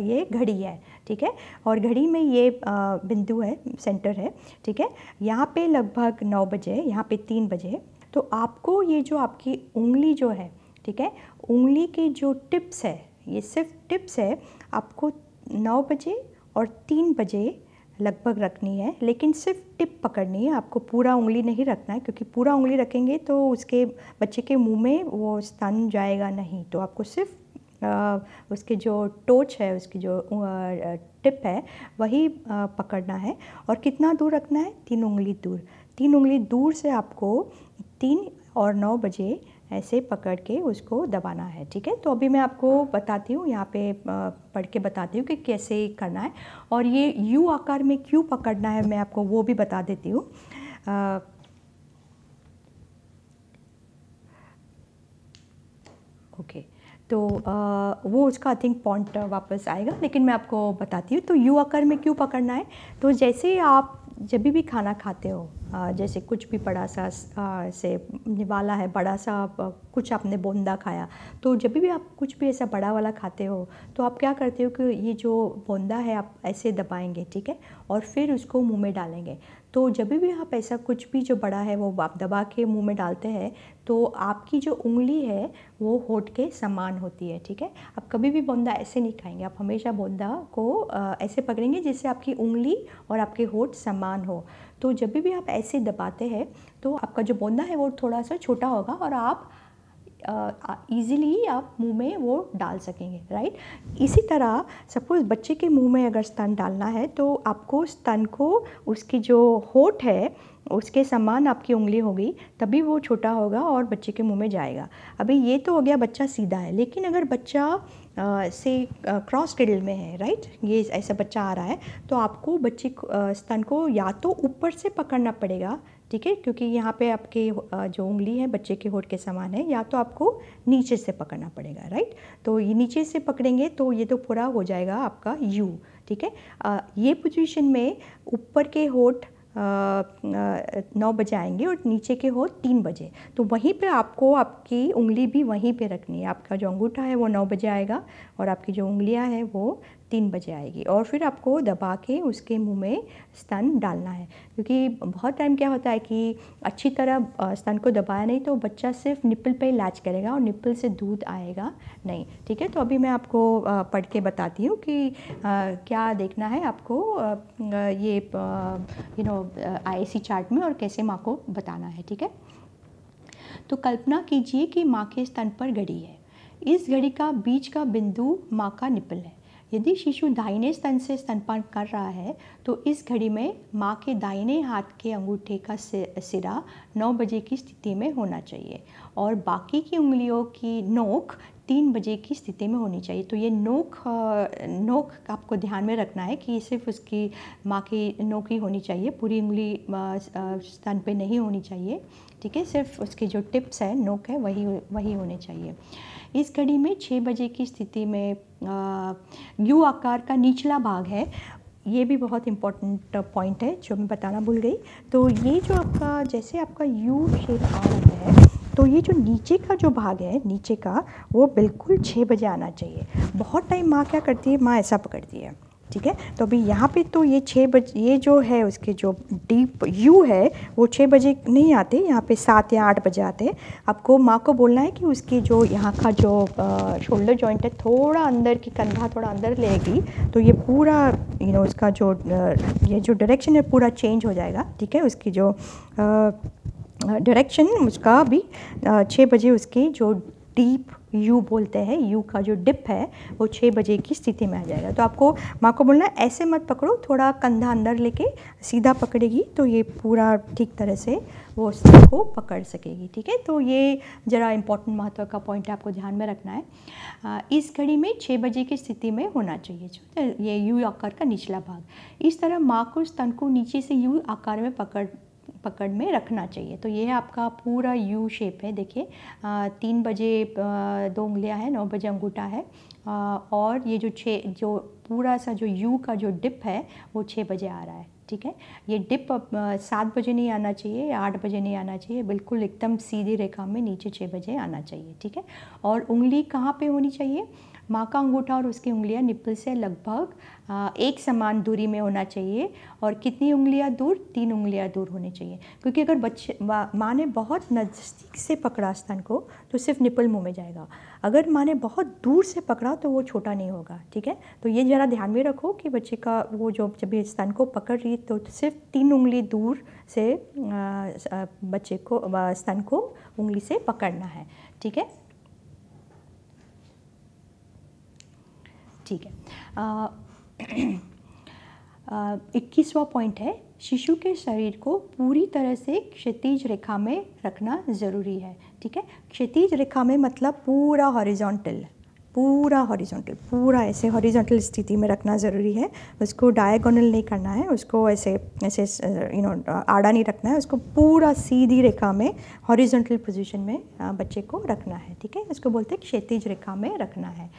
ये घड़ी है ठीक है और घड़ी में ये बिंदु है सेंटर है ठीक है यहाँ पे लगभग नौ बजे यहाँ पे तीन बजे तो आपको ये जो आपकी उंगली जो है ठीक है उंगली के जो टिप्स है ये सिर्फ टिप्स है आपको नौ बजे और तीन बजे लगभग रखनी है लेकिन सिर्फ टिप पकड़नी है आपको पूरा उंगली नहीं रखना है क्योंकि पूरा उंगली रखेंगे तो उसके बच्चे के मुंह में वो स्तन जाएगा नहीं तो आपको सिर्फ आ, उसके जो टोच है उसकी जो टिप है वही आ, पकड़ना है और कितना दूर रखना है तीन उंगली दूर तीन उंगली दूर से आपको तीन और नौ बजे ऐसे पकड़ के उसको दबाना है ठीक है तो अभी मैं आपको बताती हूँ यहाँ पे पढ़ के बताती हूँ कि कैसे करना है और ये यू आकार में क्यों पकड़ना है मैं आपको वो भी बता देती हूँ ओके तो आ, वो उसका आई थिंक पॉइंट वापस आएगा लेकिन मैं आपको बताती हूँ तो यू आकार में क्यों पकड़ना है तो जैसे आप जब भी खाना खाते हो जैसे कुछ भी बड़ा सा से निवाला है बड़ा सा कुछ आपने बोंदा खाया तो जब भी आप कुछ भी ऐसा बड़ा वाला खाते हो तो आप क्या करते हो कि ये जो बोंदा है आप ऐसे दबाएंगे ठीक है और फिर उसको मुंह में डालेंगे तो जब भी आप ऐसा कुछ भी जो बड़ा है वो आप दबा के मुंह में डालते हैं तो आपकी जो उंगली है वो होठ के समान होती है ठीक है आप कभी भी बोंदा ऐसे नहीं खाएंगे आप हमेशा बोंदा को ऐसे पकड़ेंगे जिससे आपकी उंगली और आपके होठ समान हो तो जब भी आप ऐसे दबाते हैं तो आपका जो बोंदा है वो थोड़ा सा छोटा होगा और आप ईज़िली आप मुंह में वो डाल सकेंगे राइट इसी तरह सपोज़ बच्चे के मुंह में अगर स्तन डालना है तो आपको स्तन को उसकी जो होठ है उसके समान आपकी उंगली होगी तभी वो छोटा होगा और बच्चे के मुंह में जाएगा अभी ये तो हो गया बच्चा सीधा है लेकिन अगर बच्चा आ, से क्रॉस क्रिडल में है राइट ये ऐसा बच्चा आ रहा है तो आपको बच्चे स्तन को या तो ऊपर से पकड़ना पड़ेगा ठीक है क्योंकि यहाँ पे आपके जो उंगली है बच्चे के होठ के समान है या तो आपको नीचे से पकड़ना पड़ेगा राइट तो ये नीचे से पकड़ेंगे तो ये तो पूरा हो जाएगा आपका यू ठीक है ये पोजीशन में ऊपर के होठ नौ बजे आएंगे और नीचे के हो तीन बजे तो वहीं पे आपको आपकी उंगली भी वहीं पे रखनी है आपका जो अंगूठा है वो नौ बजे आएगा और आपकी जो उंगलियां हैं वो तीन बजे आएगी और फिर आपको दबा के उसके मुंह में स्तन डालना है क्योंकि बहुत टाइम क्या होता है कि अच्छी तरह स्तन को दबाया नहीं तो बच्चा सिर्फ निपल पे इलाज करेगा और निपल से दूध आएगा नहीं ठीक है तो अभी मैं आपको पढ़ के बताती हूँ कि क्या देखना है आपको ये यू नो आई चार्ट में और कैसे माँ को बताना है ठीक है तो कल्पना कीजिए कि माँ के स्तन पर घड़ी है इस घड़ी का बीच का बिंदु माँ का निपल है यदि शिशु दाहिने स्तन से स्तनपान कर रहा है तो इस घड़ी में माँ के दाहिने हाथ के अंगूठे का सिरा 9 बजे की स्थिति में होना चाहिए और बाकी की उंगलियों की नोक तीन बजे की स्थिति में होनी चाहिए तो ये नोक नोक आपको ध्यान में रखना है कि सिर्फ उसकी माँ की नोक ही होनी चाहिए पूरी उंगली स्तन पे नहीं होनी चाहिए ठीक है सिर्फ उसकी जो टिप्स है नोक है वही वही होने चाहिए इस घड़ी में छः बजे की स्थिति में यू आकार का निचला भाग है ये भी बहुत इम्पॉर्टेंट पॉइंट है जो मैं बताना भूल गई तो ये जो आपका जैसे आपका यू शेप आ रहा है तो ये जो नीचे का जो भाग है नीचे का वो बिल्कुल छः बजे आना चाहिए बहुत टाइम माँ क्या करती है माँ ऐसा पकड़ती है ठीक है तो अभी यहाँ पे तो ये छः बजे ये जो है उसके जो डीप यू है वो छः बजे नहीं आते यहाँ पे सात या आठ बजे आते हैं आपको माँ को बोलना है कि उसकी जो यहाँ का जो शोल्डर जॉइंट है थोड़ा अंदर की कंधा थोड़ा अंदर लेगी तो ये पूरा यू नो उसका जो ये जो डायरेक्शन है पूरा चेंज हो जाएगा ठीक है उसकी जो डायरेक्शन उसका भी छः बजे उसकी जो डीप यू बोलते हैं यू का जो डिप है वो छः बजे की स्थिति में आ जाएगा तो आपको माँ को बोलना ऐसे मत पकड़ो थोड़ा कंधा अंदर लेके सीधा पकड़ेगी तो ये पूरा ठीक तरह से वो स्थिति को पकड़ सकेगी ठीक है तो ये ज़रा इम्पोर्टेंट महत्व का पॉइंट आपको ध्यान में रखना है इस घड़ी में छः बजे की स्थिति में होना चाहिए ये यू आकार का निचला भाग इस तरह माँ को स्तन को नीचे से यू आकार में पकड़ पकड़ में रखना चाहिए तो ये आपका पूरा यू शेप है देखिए तीन बजे दो उंगलियाँ हैं नौ बजे अंगूठा है आ, और ये जो छः जो पूरा सा जो यू का जो डिप है वो छः बजे आ रहा है ठीक है ये डिप सात बजे नहीं आना चाहिए आठ बजे नहीं आना चाहिए बिल्कुल एकदम सीधी रेखा में नीचे छः बजे आना चाहिए ठीक है और उंगली कहाँ पे होनी चाहिए माँ का अंगूठा और उसकी उंगलियाँ निप्पल से लगभग एक समान दूरी में होना चाहिए और कितनी उंगलियाँ दूर तीन उंगलियाँ दूर होनी चाहिए क्योंकि अगर बच्चे माँ ने बहुत नज़दीक से पकड़ा स्तन को तो सिर्फ निप्पल मुँह में जाएगा अगर माँ ने बहुत दूर से पकड़ा तो वो छोटा नहीं होगा ठीक है तो ये ज़रा ध्यान में रखो कि बच्चे का वो जो जब भी स्तन को पकड़ रही तो सिर्फ तीन उंगली दूर से बच्चे को स्तन को उंगली से पकड़ना है ठीक है ठीक है इक्कीसवा पॉइंट है शिशु के शरीर को पूरी तरह से क्षितिज रेखा में रखना ज़रूरी है ठीक है क्षितिज रेखा में मतलब पूरा हॉरिजॉन्टल पूरा हॉरिजॉन्टल पूरा ऐसे हॉरिजॉन्टल स्थिति में रखना ज़रूरी है उसको डायगोनल नहीं करना है उसको ऐसे ऐसे यू नो आड़ा नहीं रखना है उसको पूरा सीधी रेखा में हॉरिजॉन्टल पोजीशन में बच्चे को रखना है ठीक है उसको बोलते हैं क्षैतिज रेखा में रखना है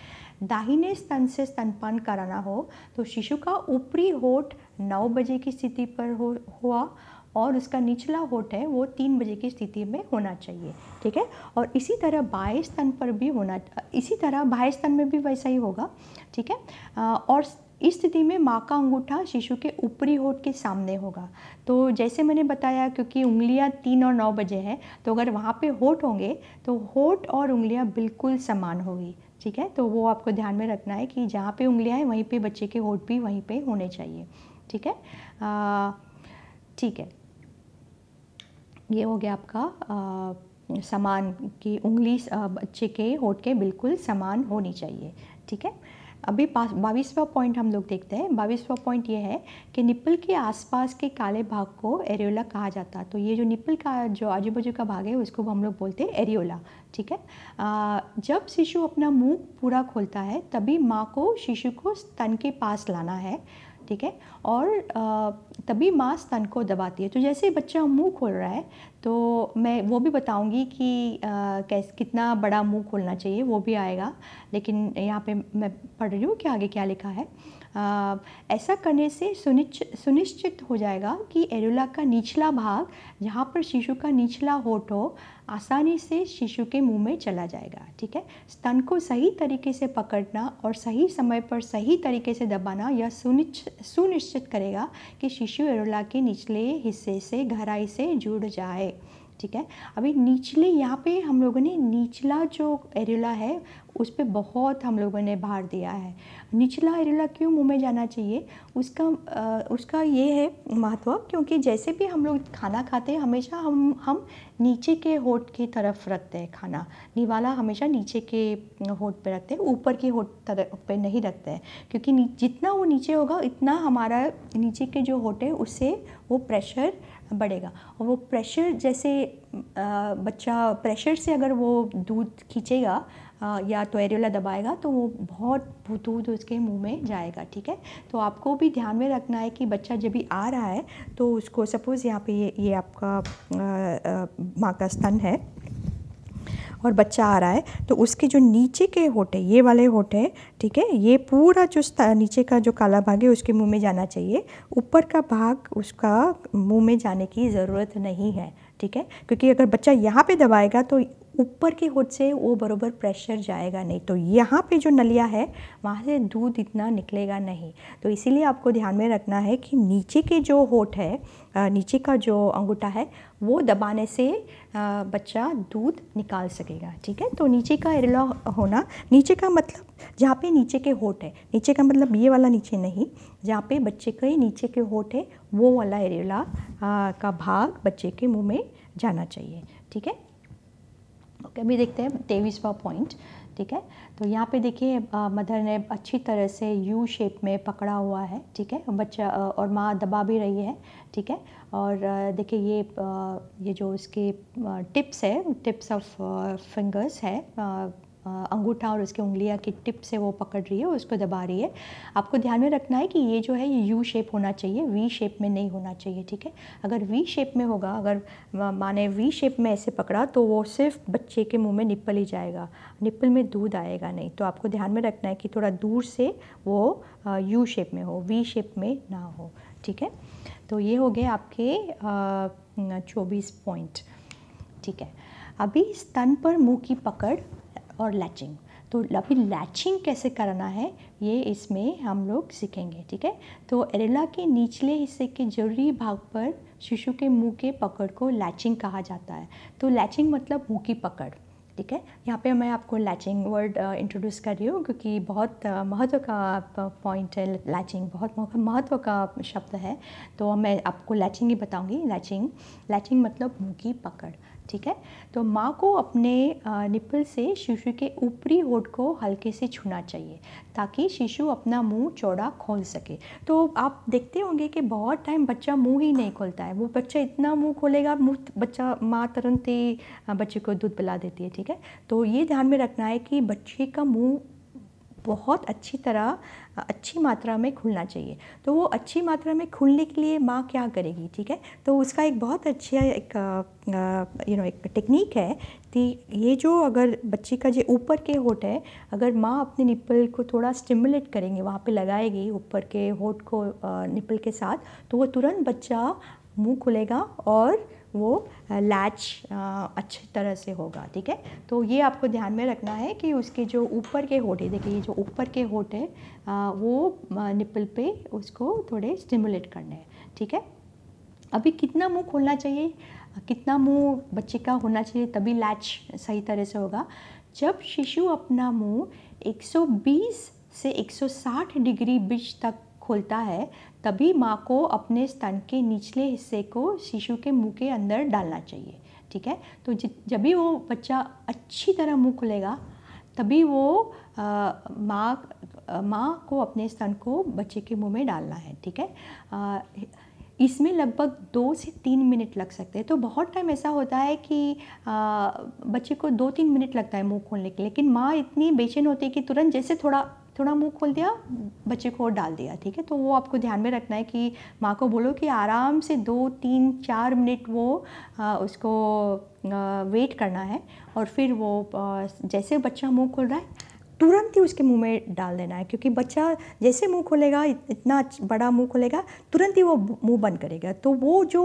दाहिने स्तन से स्तनपान कराना हो तो शिशु का ऊपरी होठ नौ बजे की स्थिति पर हो हुआ और उसका निचला होठ है वो तीन बजे की स्थिति में होना चाहिए ठीक है और इसी तरह बाएं स्तन पर भी होना इसी तरह बाएं स्तन में भी वैसा ही होगा ठीक है और इस स्थिति में माँ का अंगूठा शिशु के ऊपरी होठ के सामने होगा तो जैसे मैंने बताया क्योंकि उंगलियाँ तीन और नौ बजे हैं तो अगर वहाँ पे होठ होंगे तो होठ और उंगलियाँ बिल्कुल समान होगी ठीक है तो वो आपको ध्यान में रखना है कि जहाँ पे उंगलियाँ हैं वहीं पे बच्चे के होठ भी वहीं पे होने चाहिए ठीक है ठीक है ये हो गया आपका समान की उंगली बच्चे के होठ के बिल्कुल समान होनी चाहिए ठीक है अभी पास बाईसवा पॉइंट हम लोग देखते हैं बाईसवा पॉइंट ये है कि निप्पल के आसपास के काले भाग को एरियोला कहा जाता है तो ये जो निप्पल का जो आजू बाजू का भाग है उसको हम लोग बोलते हैं एरियोला ठीक है आ, जब शिशु अपना मुंह पूरा खोलता है तभी माँ को शिशु को स्तन के पास लाना है ठीक है और आ, तभी माँ स्तन को दबाती है तो जैसे बच्चा मुंह खोल रहा है तो मैं वो भी बताऊंगी कि कैस कितना बड़ा मुंह खोलना चाहिए वो भी आएगा लेकिन यहाँ पे मैं पढ़ रही हूँ कि आगे क्या लिखा है ऐसा करने से सुनिश्चित सुनिश्चित हो जाएगा कि एरोला का निचला भाग जहाँ पर शिशु का निचला होठ हो आसानी से शिशु के मुंह में चला जाएगा ठीक है स्तन को सही तरीके से पकड़ना और सही समय पर सही तरीके से दबाना यह सुनिश्चित सुनिश्चित करेगा कि शिशु एरोला के निचले हिस्से से गहराई से जुड़ जाए ठीक है अभी निचले यहाँ पे हम लोगों ने निचला जो एरोला है उस पर बहुत हम लोगों ने भार दिया है निचला अरेला क्यों मुंह में जाना चाहिए उसका आ, उसका ये है महत्व क्योंकि जैसे भी हम लोग खाना खाते हैं हमेशा हम हम नीचे के होठ की तरफ रखते हैं खाना निवाला हमेशा नीचे के होठ पे रखते हैं ऊपर के होठ तरफ पे नहीं रखते हैं क्योंकि जितना वो नीचे होगा इतना हमारा नीचे के जो होठ है उससे वो प्रेशर बढ़ेगा और वो प्रेशर जैसे बच्चा प्रेशर से अगर वो दूध खींचेगा या तो एरेला दबाएगा तो वो बहुत भूतूत उसके मुंह में जाएगा ठीक है तो आपको भी ध्यान में रखना है कि बच्चा जब भी आ रहा है तो उसको सपोज़ यहाँ पे ये ये आपका माँ का स्तन है और बच्चा आ रहा है तो उसके जो नीचे के होठे ये वाले होठे ठीक है ये पूरा जो नीचे का जो काला भाग है उसके मुंह में जाना चाहिए ऊपर का भाग उसका मुंह में जाने की ज़रूरत नहीं है ठीक है क्योंकि अगर बच्चा यहाँ पे दबाएगा तो ऊपर के होट से वो बरोबर प्रेशर जाएगा नहीं तो यहाँ पे जो नलिया है वहाँ से दूध इतना निकलेगा नहीं तो इसीलिए आपको ध्यान में रखना है कि नीचे के जो होठ है नीचे का जो अंगूठा है वो दबाने से बच्चा दूध निकाल सकेगा ठीक है तो नीचे का एरला होना नीचे का मतलब जहाँ पे नीचे के होठ है नीचे का मतलब ये वाला नीचे नहीं जहाँ पे बच्चे के नीचे के होठ है वो वाला एरला का भाग बच्चे के मुंह में जाना चाहिए ठीक है ओके अभी देखते हैं तेईसवा पॉइंट ठीक है तो यहाँ पे देखिए मदर ने अच्छी तरह से यू शेप में पकड़ा हुआ है ठीक है बच्चा और माँ दबा भी रही है ठीक है और देखिए ये ये जो इसके टिप्स है टिप्स ऑफ फिंगर्स है अंगूठा और उसके उंगलियाँ की टिप से वो पकड़ रही है उसको दबा रही है आपको ध्यान में रखना है कि ये जो है ये यू शेप होना चाहिए वी शेप में नहीं होना चाहिए ठीक है अगर वी शेप में होगा अगर माँ ने वी शेप में ऐसे पकड़ा तो वो सिर्फ बच्चे के मुँह में निप्पल ही जाएगा निप्पल में दूध आएगा नहीं तो आपको ध्यान में रखना है कि थोड़ा दूर से वो यू शेप में हो वी शेप में ना हो ठीक है तो ये हो गए आपके चौबीस पॉइंट ठीक है अभी स्तन पर मुंह की पकड़ और लैचिंग तो अभी लैचिंग कैसे करना है ये इसमें हम लोग सीखेंगे ठीक है तो एरेला के निचले हिस्से के जरूरी भाग पर शिशु के मुंह के पकड़ को लैचिंग कहा जाता है तो लैचिंग मतलब मुंह की पकड़ ठीक है यहाँ पे मैं आपको लैचिंग वर्ड इंट्रोड्यूस कर रही हूँ क्योंकि बहुत महत्व का पॉइंट है लैचिंग बहुत महत्व का शब्द है तो मैं आपको लैचिंग ही बताऊँगी लैचिंग लैचिंग मतलब मुँह की पकड़ ठीक है तो माँ को अपने निपल से शिशु के ऊपरी होठ को हल्के से छूना चाहिए ताकि शिशु अपना मुंह चौड़ा खोल सके तो आप देखते होंगे कि बहुत टाइम बच्चा मुंह ही नहीं खोलता है वो बच्चा इतना मुंह खोलेगा मुंह बच्चा माँ तुरंत ही बच्चे को दूध पिला देती है ठीक है तो ये ध्यान में रखना है कि बच्चे का मुँह बहुत अच्छी तरह अच्छी मात्रा में खुलना चाहिए तो वो अच्छी मात्रा में खुलने के लिए माँ क्या करेगी ठीक है तो उसका एक बहुत अच्छा एक यू नो एक टेक्निक है कि ये जो अगर बच्चे का जो ऊपर के होठ है अगर माँ अपने निप्पल को थोड़ा स्टिमुलेट करेंगे वहाँ पे लगाएगी ऊपर के होठ को निप्पल के साथ तो वो तुरंत बच्चा मुंह खुलेगा और वो लैच अच्छी तरह से होगा ठीक है तो ये आपको ध्यान में रखना है कि उसके जो ऊपर के होठ है देखिए जो ऊपर के होठ है वो निपल पे उसको थोड़े स्टिमुलेट करने हैं ठीक है अभी कितना मुंह खोलना चाहिए कितना मुंह बच्चे का होना चाहिए तभी लैच सही तरह से होगा जब शिशु अपना मुँह एक से 160 डिग्री बीच तक खोलता है तभी माँ को अपने स्तन के निचले हिस्से को शिशु के मुंह के अंदर डालना चाहिए ठीक है तो जब भी वो बच्चा अच्छी तरह मुंह खुलेगा तभी वो माँ माँ को अपने स्तन को बच्चे के मुंह में डालना है ठीक है आ, इसमें लगभग दो से तीन मिनट लग सकते हैं तो बहुत टाइम ऐसा होता है कि आ, बच्चे को दो तीन मिनट लगता है मुंह खोलने के लिए लेकिन माँ इतनी बेचैन होती है कि तुरंत जैसे थोड़ा थोड़ा मुंह खोल दिया बच्चे को और डाल दिया ठीक है तो वो आपको ध्यान में रखना है कि माँ को बोलो कि आराम से दो तीन चार मिनट वो आ, उसको वेट करना है और फिर वो जैसे बच्चा मुंह खोल रहा है तुरंत ही उसके मुंह में डाल देना है क्योंकि बच्चा जैसे मुंह खोलेगा इतना बड़ा मुंह खोलेगा तुरंत ही वो मुंह बंद करेगा तो वो जो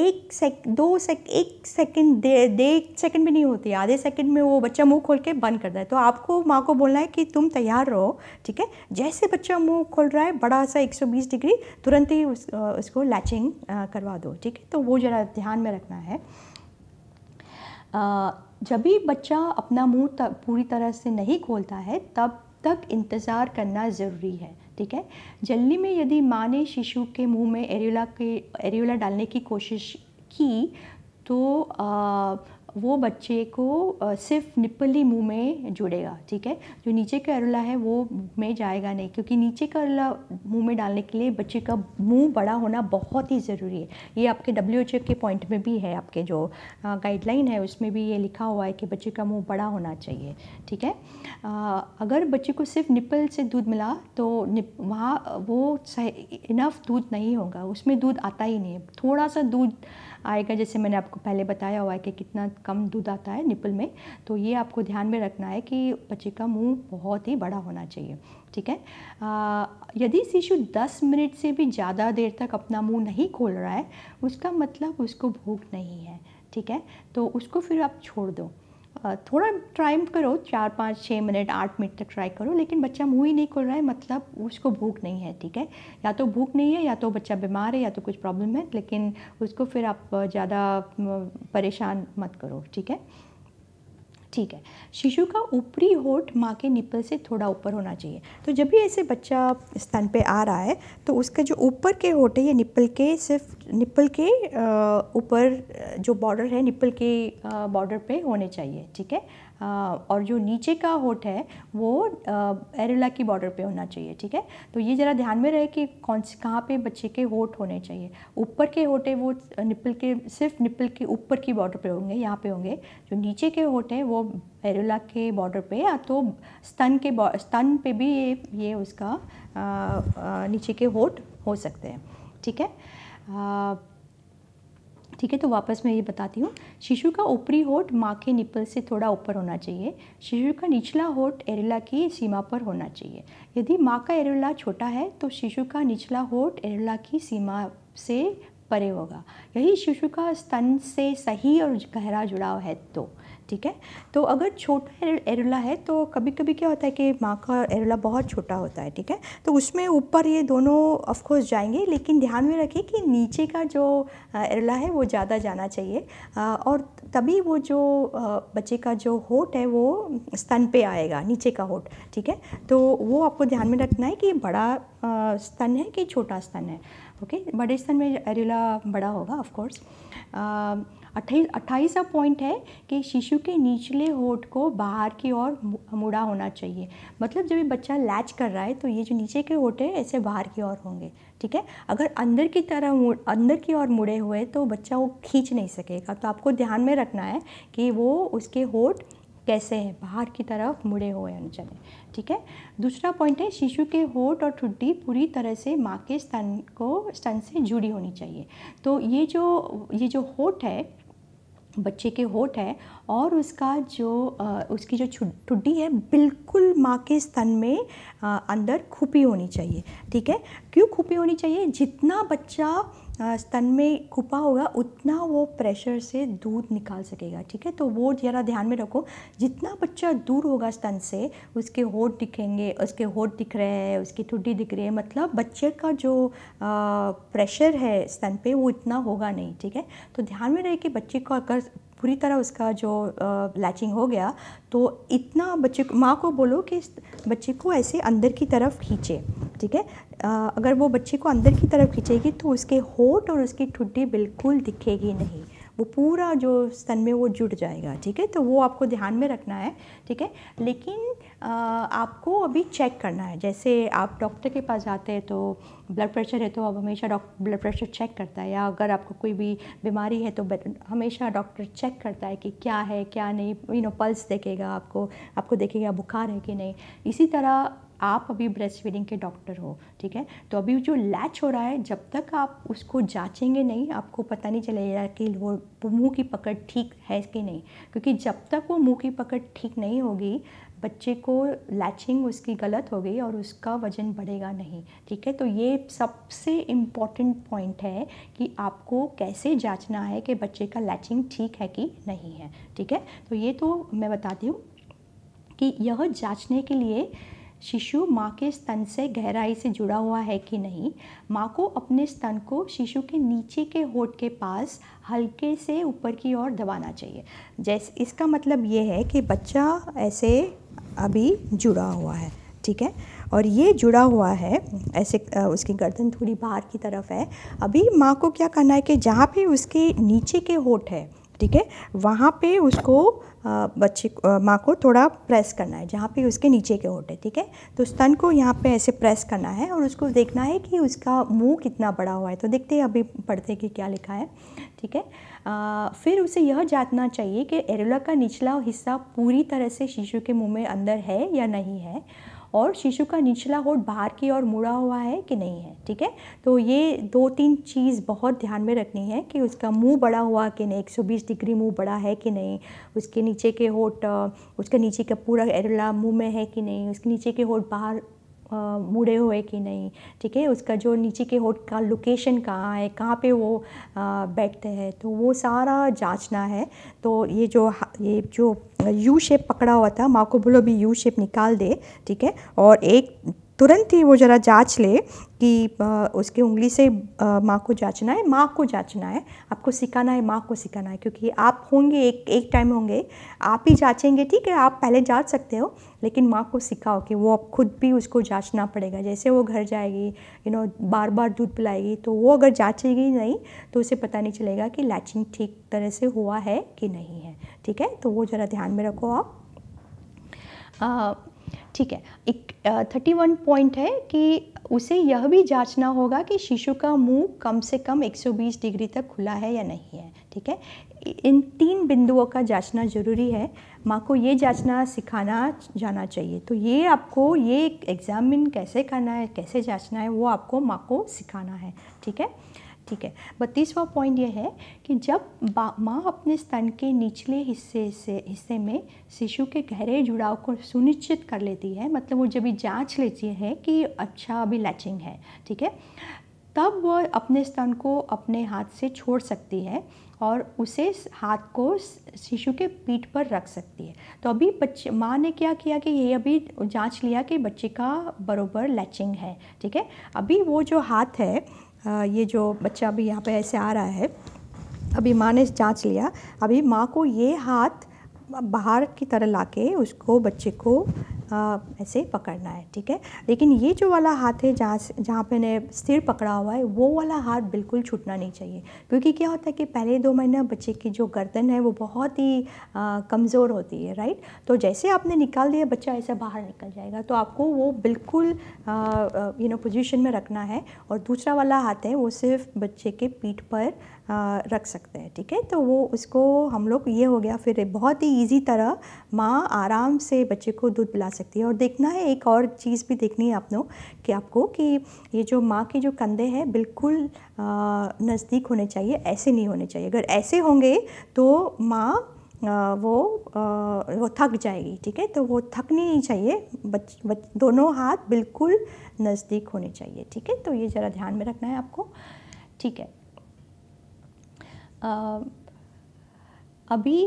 एक सेक दो सेक एक सेकंड दे दे सेकंड भी नहीं होती आधे सेकंड में वो बच्चा मुंह खोल के बंद कर है तो आपको माँ को बोलना है कि तुम तैयार रहो ठीक है जैसे बच्चा मुँह खोल रहा है बड़ा सा एक डिग्री तुरंत ही उस, उसको लैचिंग करवा दो ठीक है तो वो ज़रा ध्यान में रखना है आ, जब भी बच्चा अपना मुंह पूरी तरह से नहीं खोलता है तब तक इंतज़ार करना ज़रूरी है ठीक है जल्दी में यदि माँ ने शिशु के मुंह में एरियोला के एरियोला डालने की कोशिश की तो आ, वो बच्चे को सिर्फ निपली मुंह में जुड़ेगा ठीक है जो नीचे का अरुला है वो में जाएगा नहीं क्योंकि नीचे का अरुला मुंह में डालने के लिए बच्चे का मुंह बड़ा होना बहुत ही ज़रूरी है ये आपके डब्ल्यू एच के पॉइंट में भी है आपके जो गाइडलाइन है उसमें भी ये लिखा हुआ है कि बच्चे का मुँह बड़ा होना चाहिए ठीक है आ, अगर बच्चे को सिर्फ निपल से दूध मिला तो वहाँ वो इनफ दूध नहीं होगा उसमें दूध आता ही नहीं है थोड़ा सा दूध आएगा जैसे मैंने आपको पहले बताया हुआ है कि कितना कम दूध आता है निपल में तो ये आपको ध्यान में रखना है कि बच्चे का मुंह बहुत ही बड़ा होना चाहिए ठीक है आ, यदि शिशु 10 मिनट से भी ज़्यादा देर तक अपना मुंह नहीं खोल रहा है उसका मतलब उसको भूख नहीं है ठीक है तो उसको फिर आप छोड़ दो थोड़ा ट्राई करो चार पाँच छः मिनट आठ मिनट तक ट्राई करो लेकिन बच्चा मुँह ही नहीं खोल रहा है मतलब उसको भूख नहीं है ठीक है या तो भूख नहीं है या तो बच्चा बीमार है या तो कुछ प्रॉब्लम है लेकिन उसको फिर आप ज़्यादा परेशान मत करो ठीक है ठीक है शिशु का ऊपरी होठ माँ के निपल से थोड़ा ऊपर होना चाहिए तो जब भी ऐसे बच्चा स्तन पे आ रहा है तो उसका जो ऊपर के होठ है ये निपल के सिर्फ निपल के ऊपर जो बॉर्डर है निपल के बॉर्डर पे होने चाहिए ठीक है और जो नीचे का होठ है वो एरेला की बॉर्डर पे होना चाहिए ठीक है तो ये ज़रा ध्यान में रहे कि कौन से कहाँ पे बच्चे के होठ होने चाहिए ऊपर के होठे वो निपल के सिर्फ निपल के ऊपर की बॉर्डर पे होंगे यहाँ पे होंगे जो नीचे के होट हैं वो एरोला के बॉर्डर पे या तो स्तन के स्तन पे भी ये ये उसका आ, आ, नीचे के होठ हो सकते हैं ठीक है आ, ठीक है तो वापस मैं ये बताती हूँ शिशु का ऊपरी होठ माँ के निपल से थोड़ा ऊपर होना चाहिए शिशु का निचला होठ एरेला की सीमा पर होना चाहिए यदि माँ का एरेला छोटा है तो शिशु का निचला होठ एरेला की सीमा से परे होगा यही शिशु का स्तन से सही और गहरा जुड़ाव है तो ठीक है तो अगर छोटा एरोला है तो कभी कभी क्या होता है कि माँ का एरोला बहुत छोटा होता है ठीक है तो उसमें ऊपर ये दोनों ऑफकोर्स जाएंगे लेकिन ध्यान में रखें कि नीचे का जो एरोला है वो ज़्यादा जाना चाहिए और तभी वो जो बच्चे का जो होठ है वो स्तन पे आएगा नीचे का होट ठीक है तो वो आपको ध्यान में रखना है कि बड़ा स्तन है कि छोटा स्तन है ओके बड़े स्तन में एरोला बड़ा होगा ऑफकोर्स अट्ठाईस अट्ठाईसवा पॉइंट है कि शिशु के निचले होठ को बाहर की ओर मुड़ा होना चाहिए मतलब जब ये बच्चा लैच कर रहा है तो ये जो नीचे के होठ है ऐसे बाहर की ओर होंगे ठीक है अगर अंदर की तरह अंदर की ओर मुड़े हुए तो बच्चा वो खींच नहीं सकेगा तो आपको ध्यान में रखना है कि वो उसके होठ कैसे हैं बाहर की तरफ मुड़े हुए होने चाहिए ठीक है दूसरा पॉइंट है शिशु के होठ और ठुड्डी पूरी तरह से माँ के स्तन को स्तन से जुड़ी होनी चाहिए तो ये जो ये जो होठ है बच्चे के होठ है और उसका जो आ, उसकी जो ठुड्डी है बिल्कुल माँ के स्तन में आ, अंदर खुपी होनी चाहिए ठीक है क्यों खुपी होनी चाहिए जितना बच्चा स्तन में खुपा होगा उतना वो प्रेशर से दूध निकाल सकेगा ठीक है तो वो ज़रा ध्यान में रखो जितना बच्चा दूर होगा स्तन से उसके होठ दिखेंगे उसके होठ दिख रहे हैं उसकी ठुड्डी दिख रही है मतलब बच्चे का जो आ, प्रेशर है स्तन पे वो इतना होगा नहीं ठीक है तो ध्यान में रहे कि बच्चे को अगर पूरी तरह उसका जो लैचिंग हो गया तो इतना बच्चे माँ को बोलो कि बच्चे को ऐसे अंदर की तरफ खींचे ठीक है अगर वो बच्चे को अंदर की तरफ खींचेगी तो उसके होठ और उसकी ठुड्डी बिल्कुल दिखेगी नहीं वो पूरा जो स्तन में वो जुट जाएगा ठीक है तो वो आपको ध्यान में रखना है ठीक है लेकिन आपको अभी चेक करना है जैसे आप डॉक्टर के पास जाते हैं तो ब्लड प्रेशर है तो आप हमेशा डॉक्टर ब्लड प्रेशर चेक करता है या अगर आपको कोई भी बीमारी है तो हमेशा डॉक्टर चेक करता है कि क्या है क्या नहीं यू नो पल्स देखेगा आपको आपको देखेगा बुखार है कि नहीं इसी तरह आप अभी ब्रेस्ट फीडिंग के डॉक्टर हो ठीक है तो अभी जो लैच हो रहा है जब तक आप उसको जांचेंगे नहीं आपको पता नहीं चलेगा कि वो मुंह की पकड़ ठीक है कि नहीं क्योंकि जब तक वो मुंह की पकड़ ठीक नहीं होगी बच्चे को लैचिंग उसकी गलत हो गई और उसका वज़न बढ़ेगा नहीं ठीक है तो ये सबसे इम्पॉर्टेंट पॉइंट है कि आपको कैसे जांचना है कि बच्चे का लैचिंग ठीक है कि नहीं है ठीक है तो ये तो मैं बताती हूँ कि यह जांचने के लिए शिशु माँ के स्तन से गहराई से जुड़ा हुआ है कि नहीं माँ को अपने स्तन को शिशु के नीचे के होठ के पास हल्के से ऊपर की ओर दबाना चाहिए जैसे इसका मतलब ये है कि बच्चा ऐसे अभी जुड़ा हुआ है ठीक है और ये जुड़ा हुआ है ऐसे उसकी गर्दन थोड़ी बाहर की तरफ है अभी माँ को क्या करना है कि जहाँ पे उसके नीचे के होठ है ठीक है वहाँ पे उसको बच्चे माँ को थोड़ा प्रेस करना है जहाँ पे उसके नीचे के होठ है ठीक है तो स्तन को यहाँ पे ऐसे प्रेस करना है और उसको देखना है कि उसका मुंह कितना बड़ा हुआ है तो देखते हैं अभी पढ़ते कि क्या लिखा है ठीक है आ, फिर उसे यह जानना चाहिए कि एरोला का निचला हिस्सा पूरी तरह से शिशु के मुंह में अंदर है या नहीं है और शिशु का निचला होठ बाहर की ओर मुड़ा हुआ है कि नहीं है ठीक है तो ये दो तीन चीज़ बहुत ध्यान में रखनी है कि उसका मुंह बड़ा हुआ कि नहीं 120 डिग्री मुंह बड़ा है कि नहीं उसके नीचे के होठ उसके नीचे का पूरा एरला मुंह में है कि नहीं उसके नीचे के होठ बाहर मुड़े हुए कि नहीं ठीक है उसका जो नीचे के होट का लोकेशन कहाँ है कहाँ पे वो बैठते हैं तो वो सारा जांचना है तो ये जो ये जो यू शेप पकड़ा हुआ था माँ को बोलो भी यू शेप निकाल दे ठीक है और एक तुरंत ही वो ज़रा जांच ले कि उसकी उंगली से माँ को जांचना है माँ को जांचना है आपको सिखाना है माँ को सिखाना है क्योंकि आप होंगे एक एक टाइम होंगे आप ही जांचेंगे ठीक है आप पहले जांच सकते हो लेकिन माँ को सिखाओ कि वो अब खुद भी उसको जांचना पड़ेगा जैसे वो घर जाएगी यू नो बार बार दूध पिलाएगी तो वो अगर जाँचेगी नहीं तो उसे पता नहीं चलेगा कि लैचिंग ठीक तरह से हुआ है कि नहीं है ठीक है तो वो ज़रा ध्यान में रखो आप ठीक है एक थर्टी वन पॉइंट है कि उसे यह भी जांचना होगा कि शिशु का मुंह कम से कम 120 डिग्री तक खुला है या नहीं है ठीक है इन तीन बिंदुओं का जांचना जरूरी है माँ को ये जांचना सिखाना जाना चाहिए तो ये आपको ये एग्ज़ामिन कैसे करना है कैसे जांचना है वो आपको माँ को सिखाना है ठीक है ठीक है बत्तीसवा पॉइंट यह है कि जब माँ अपने स्तन के निचले हिस्से से हिस्से में शिशु के गहरे जुड़ाव को सुनिश्चित कर लेती है मतलब वो जब भी जांच लेती है कि अच्छा अभी लैचिंग है ठीक है तब वह अपने स्तन को अपने हाथ से छोड़ सकती है और उसे हाथ को शिशु के पीठ पर रख सकती है तो अभी बच्चे माँ ने क्या किया कि ये अभी जांच लिया कि बच्चे का बरोबर लैचिंग है ठीक है अभी वो जो हाथ है ये जो बच्चा अभी यहाँ पे ऐसे आ रहा है अभी माँ ने जाँच लिया अभी माँ को ये हाथ बाहर की तरह लाके उसको बच्चे को ऐसे पकड़ना है ठीक है लेकिन ये जो वाला हाथ है जहाँ से जहाँ ने सिर पकड़ा हुआ है वो वाला हाथ बिल्कुल छूटना नहीं चाहिए क्योंकि क्या होता है कि पहले दो महीना बच्चे की जो गर्दन है वो बहुत ही कमज़ोर होती है राइट तो जैसे आपने निकाल दिया बच्चा ऐसा बाहर निकल जाएगा तो आपको वो बिल्कुल यू नो पोजिशन में रखना है और दूसरा वाला हाथ है वो सिर्फ बच्चे के पीठ पर आ, रख सकते हैं ठीक है तो वो उसको हम लोग ये हो गया फिर बहुत ही ईजी तरह माँ आराम से बच्चे को दूध पिला सकती है और देखना है एक और चीज़ भी देखनी है आप लोग कि आपको कि ये जो माँ के जो कंधे हैं बिल्कुल नज़दीक होने चाहिए ऐसे नहीं होने चाहिए अगर ऐसे होंगे तो माँ आ, वो आ, वो थक जाएगी ठीक है तो वो थकनी नहीं चाहिए बच, बच दोनों हाथ बिल्कुल नज़दीक होने चाहिए ठीक है तो ये ज़रा ध्यान में रखना है आपको ठीक है आ, अभी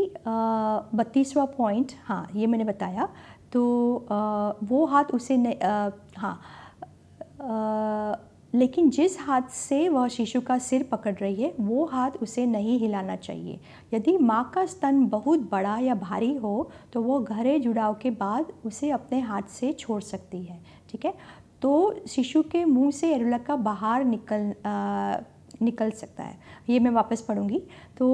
बत्तीसवा पॉइंट हाँ ये मैंने बताया तो आ, वो हाथ उसे न, आ, हाँ आ, लेकिन जिस हाथ से वह शिशु का सिर पकड़ रही है वो हाथ उसे नहीं हिलाना चाहिए यदि माँ का स्तन बहुत बड़ा या भारी हो तो वो घरे जुड़ाव के बाद उसे अपने हाथ से छोड़ सकती है ठीक है तो शिशु के मुंह से एरुला का बाहर निकल आ, निकल सकता है ये मैं वापस पढ़ूंगी तो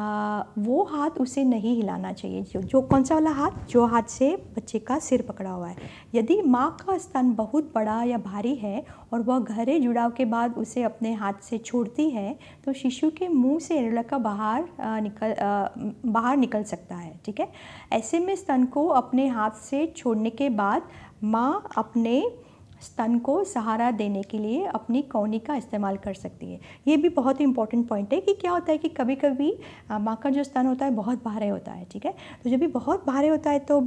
आ, वो हाथ उसे नहीं हिलाना चाहिए जो, जो कौन सा वाला हाथ जो हाथ से बच्चे का सिर पकड़ा हुआ है यदि माँ का स्तन बहुत बड़ा या भारी है और वह घरे जुड़ाव के बाद उसे अपने हाथ से छोड़ती है तो शिशु के मुंह से का बाहर आ, निकल आ, बाहर निकल सकता है ठीक है ऐसे में स्तन को अपने हाथ से छोड़ने के बाद माँ अपने स्तन को सहारा देने के लिए अपनी कौनी का इस्तेमाल कर सकती है ये भी बहुत ही इंपॉर्टेंट पॉइंट है कि क्या होता है कि कभी कभी माँ का जो स्तन होता है बहुत भारे होता है ठीक है तो जब भी बहुत भारे होता है तो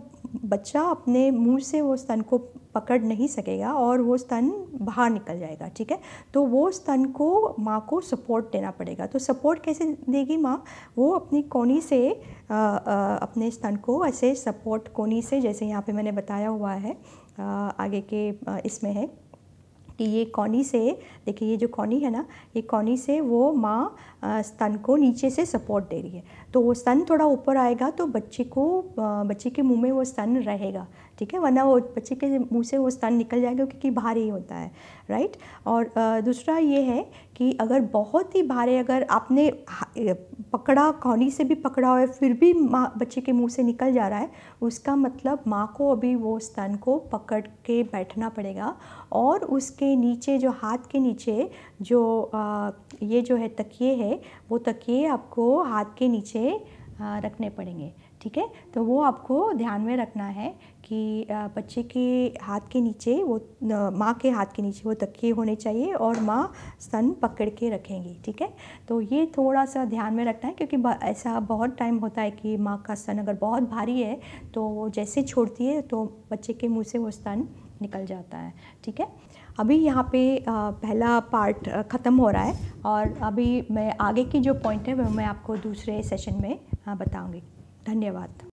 बच्चा अपने मुंह से वो स्तन को पकड़ नहीं सकेगा और वो स्तन बाहर निकल जाएगा ठीक है तो वो स्तन को माँ को सपोर्ट देना पड़ेगा तो सपोर्ट कैसे देगी माँ वो अपनी कोनी से आ, आ, अपने स्तन को ऐसे सपोर्ट कोनी से जैसे यहाँ पे मैंने बताया हुआ है आगे के इसमें है कि ये कौनी से देखिए ये जो कौनी है ना ये कौनी से वो माँ स्तन को नीचे से सपोर्ट दे रही है तो वो स्तन थोड़ा ऊपर आएगा तो बच्चे को बच्चे के मुंह में वो स्तन रहेगा ठीक है वरना वो बच्चे के मुँह से वो स्तन निकल जाएगा क्योंकि भारी होता है राइट और दूसरा ये है कि अगर बहुत ही भारी अगर आपने पकड़ा कौनी से भी पकड़ा हुआ है फिर भी माँ बच्चे के मुँह से निकल जा रहा है उसका मतलब माँ को अभी वो स्तन को पकड़ के बैठना पड़ेगा और उसके नीचे जो हाथ के नीचे जो आ, ये जो है तकिए है वो तकिए आपको हाथ के नीचे आ, रखने पड़ेंगे ठीक है तो वो आपको ध्यान में रखना है कि बच्चे के हाथ के नीचे वो माँ के हाथ के नीचे वो तकिए होने चाहिए और माँ स्तन पकड़ के रखेंगी ठीक है तो ये थोड़ा सा ध्यान में रखना है क्योंकि ऐसा बहुत टाइम होता है कि माँ का स्तन अगर बहुत भारी है तो वो जैसे छोड़ती है तो बच्चे के मुँह से वो स्तन निकल जाता है ठीक है अभी यहाँ पे पहला पार्ट ख़त्म हो रहा है और अभी मैं आगे की जो पॉइंट है वो मैं आपको दूसरे सेशन में बताऊँगी धन्यवाद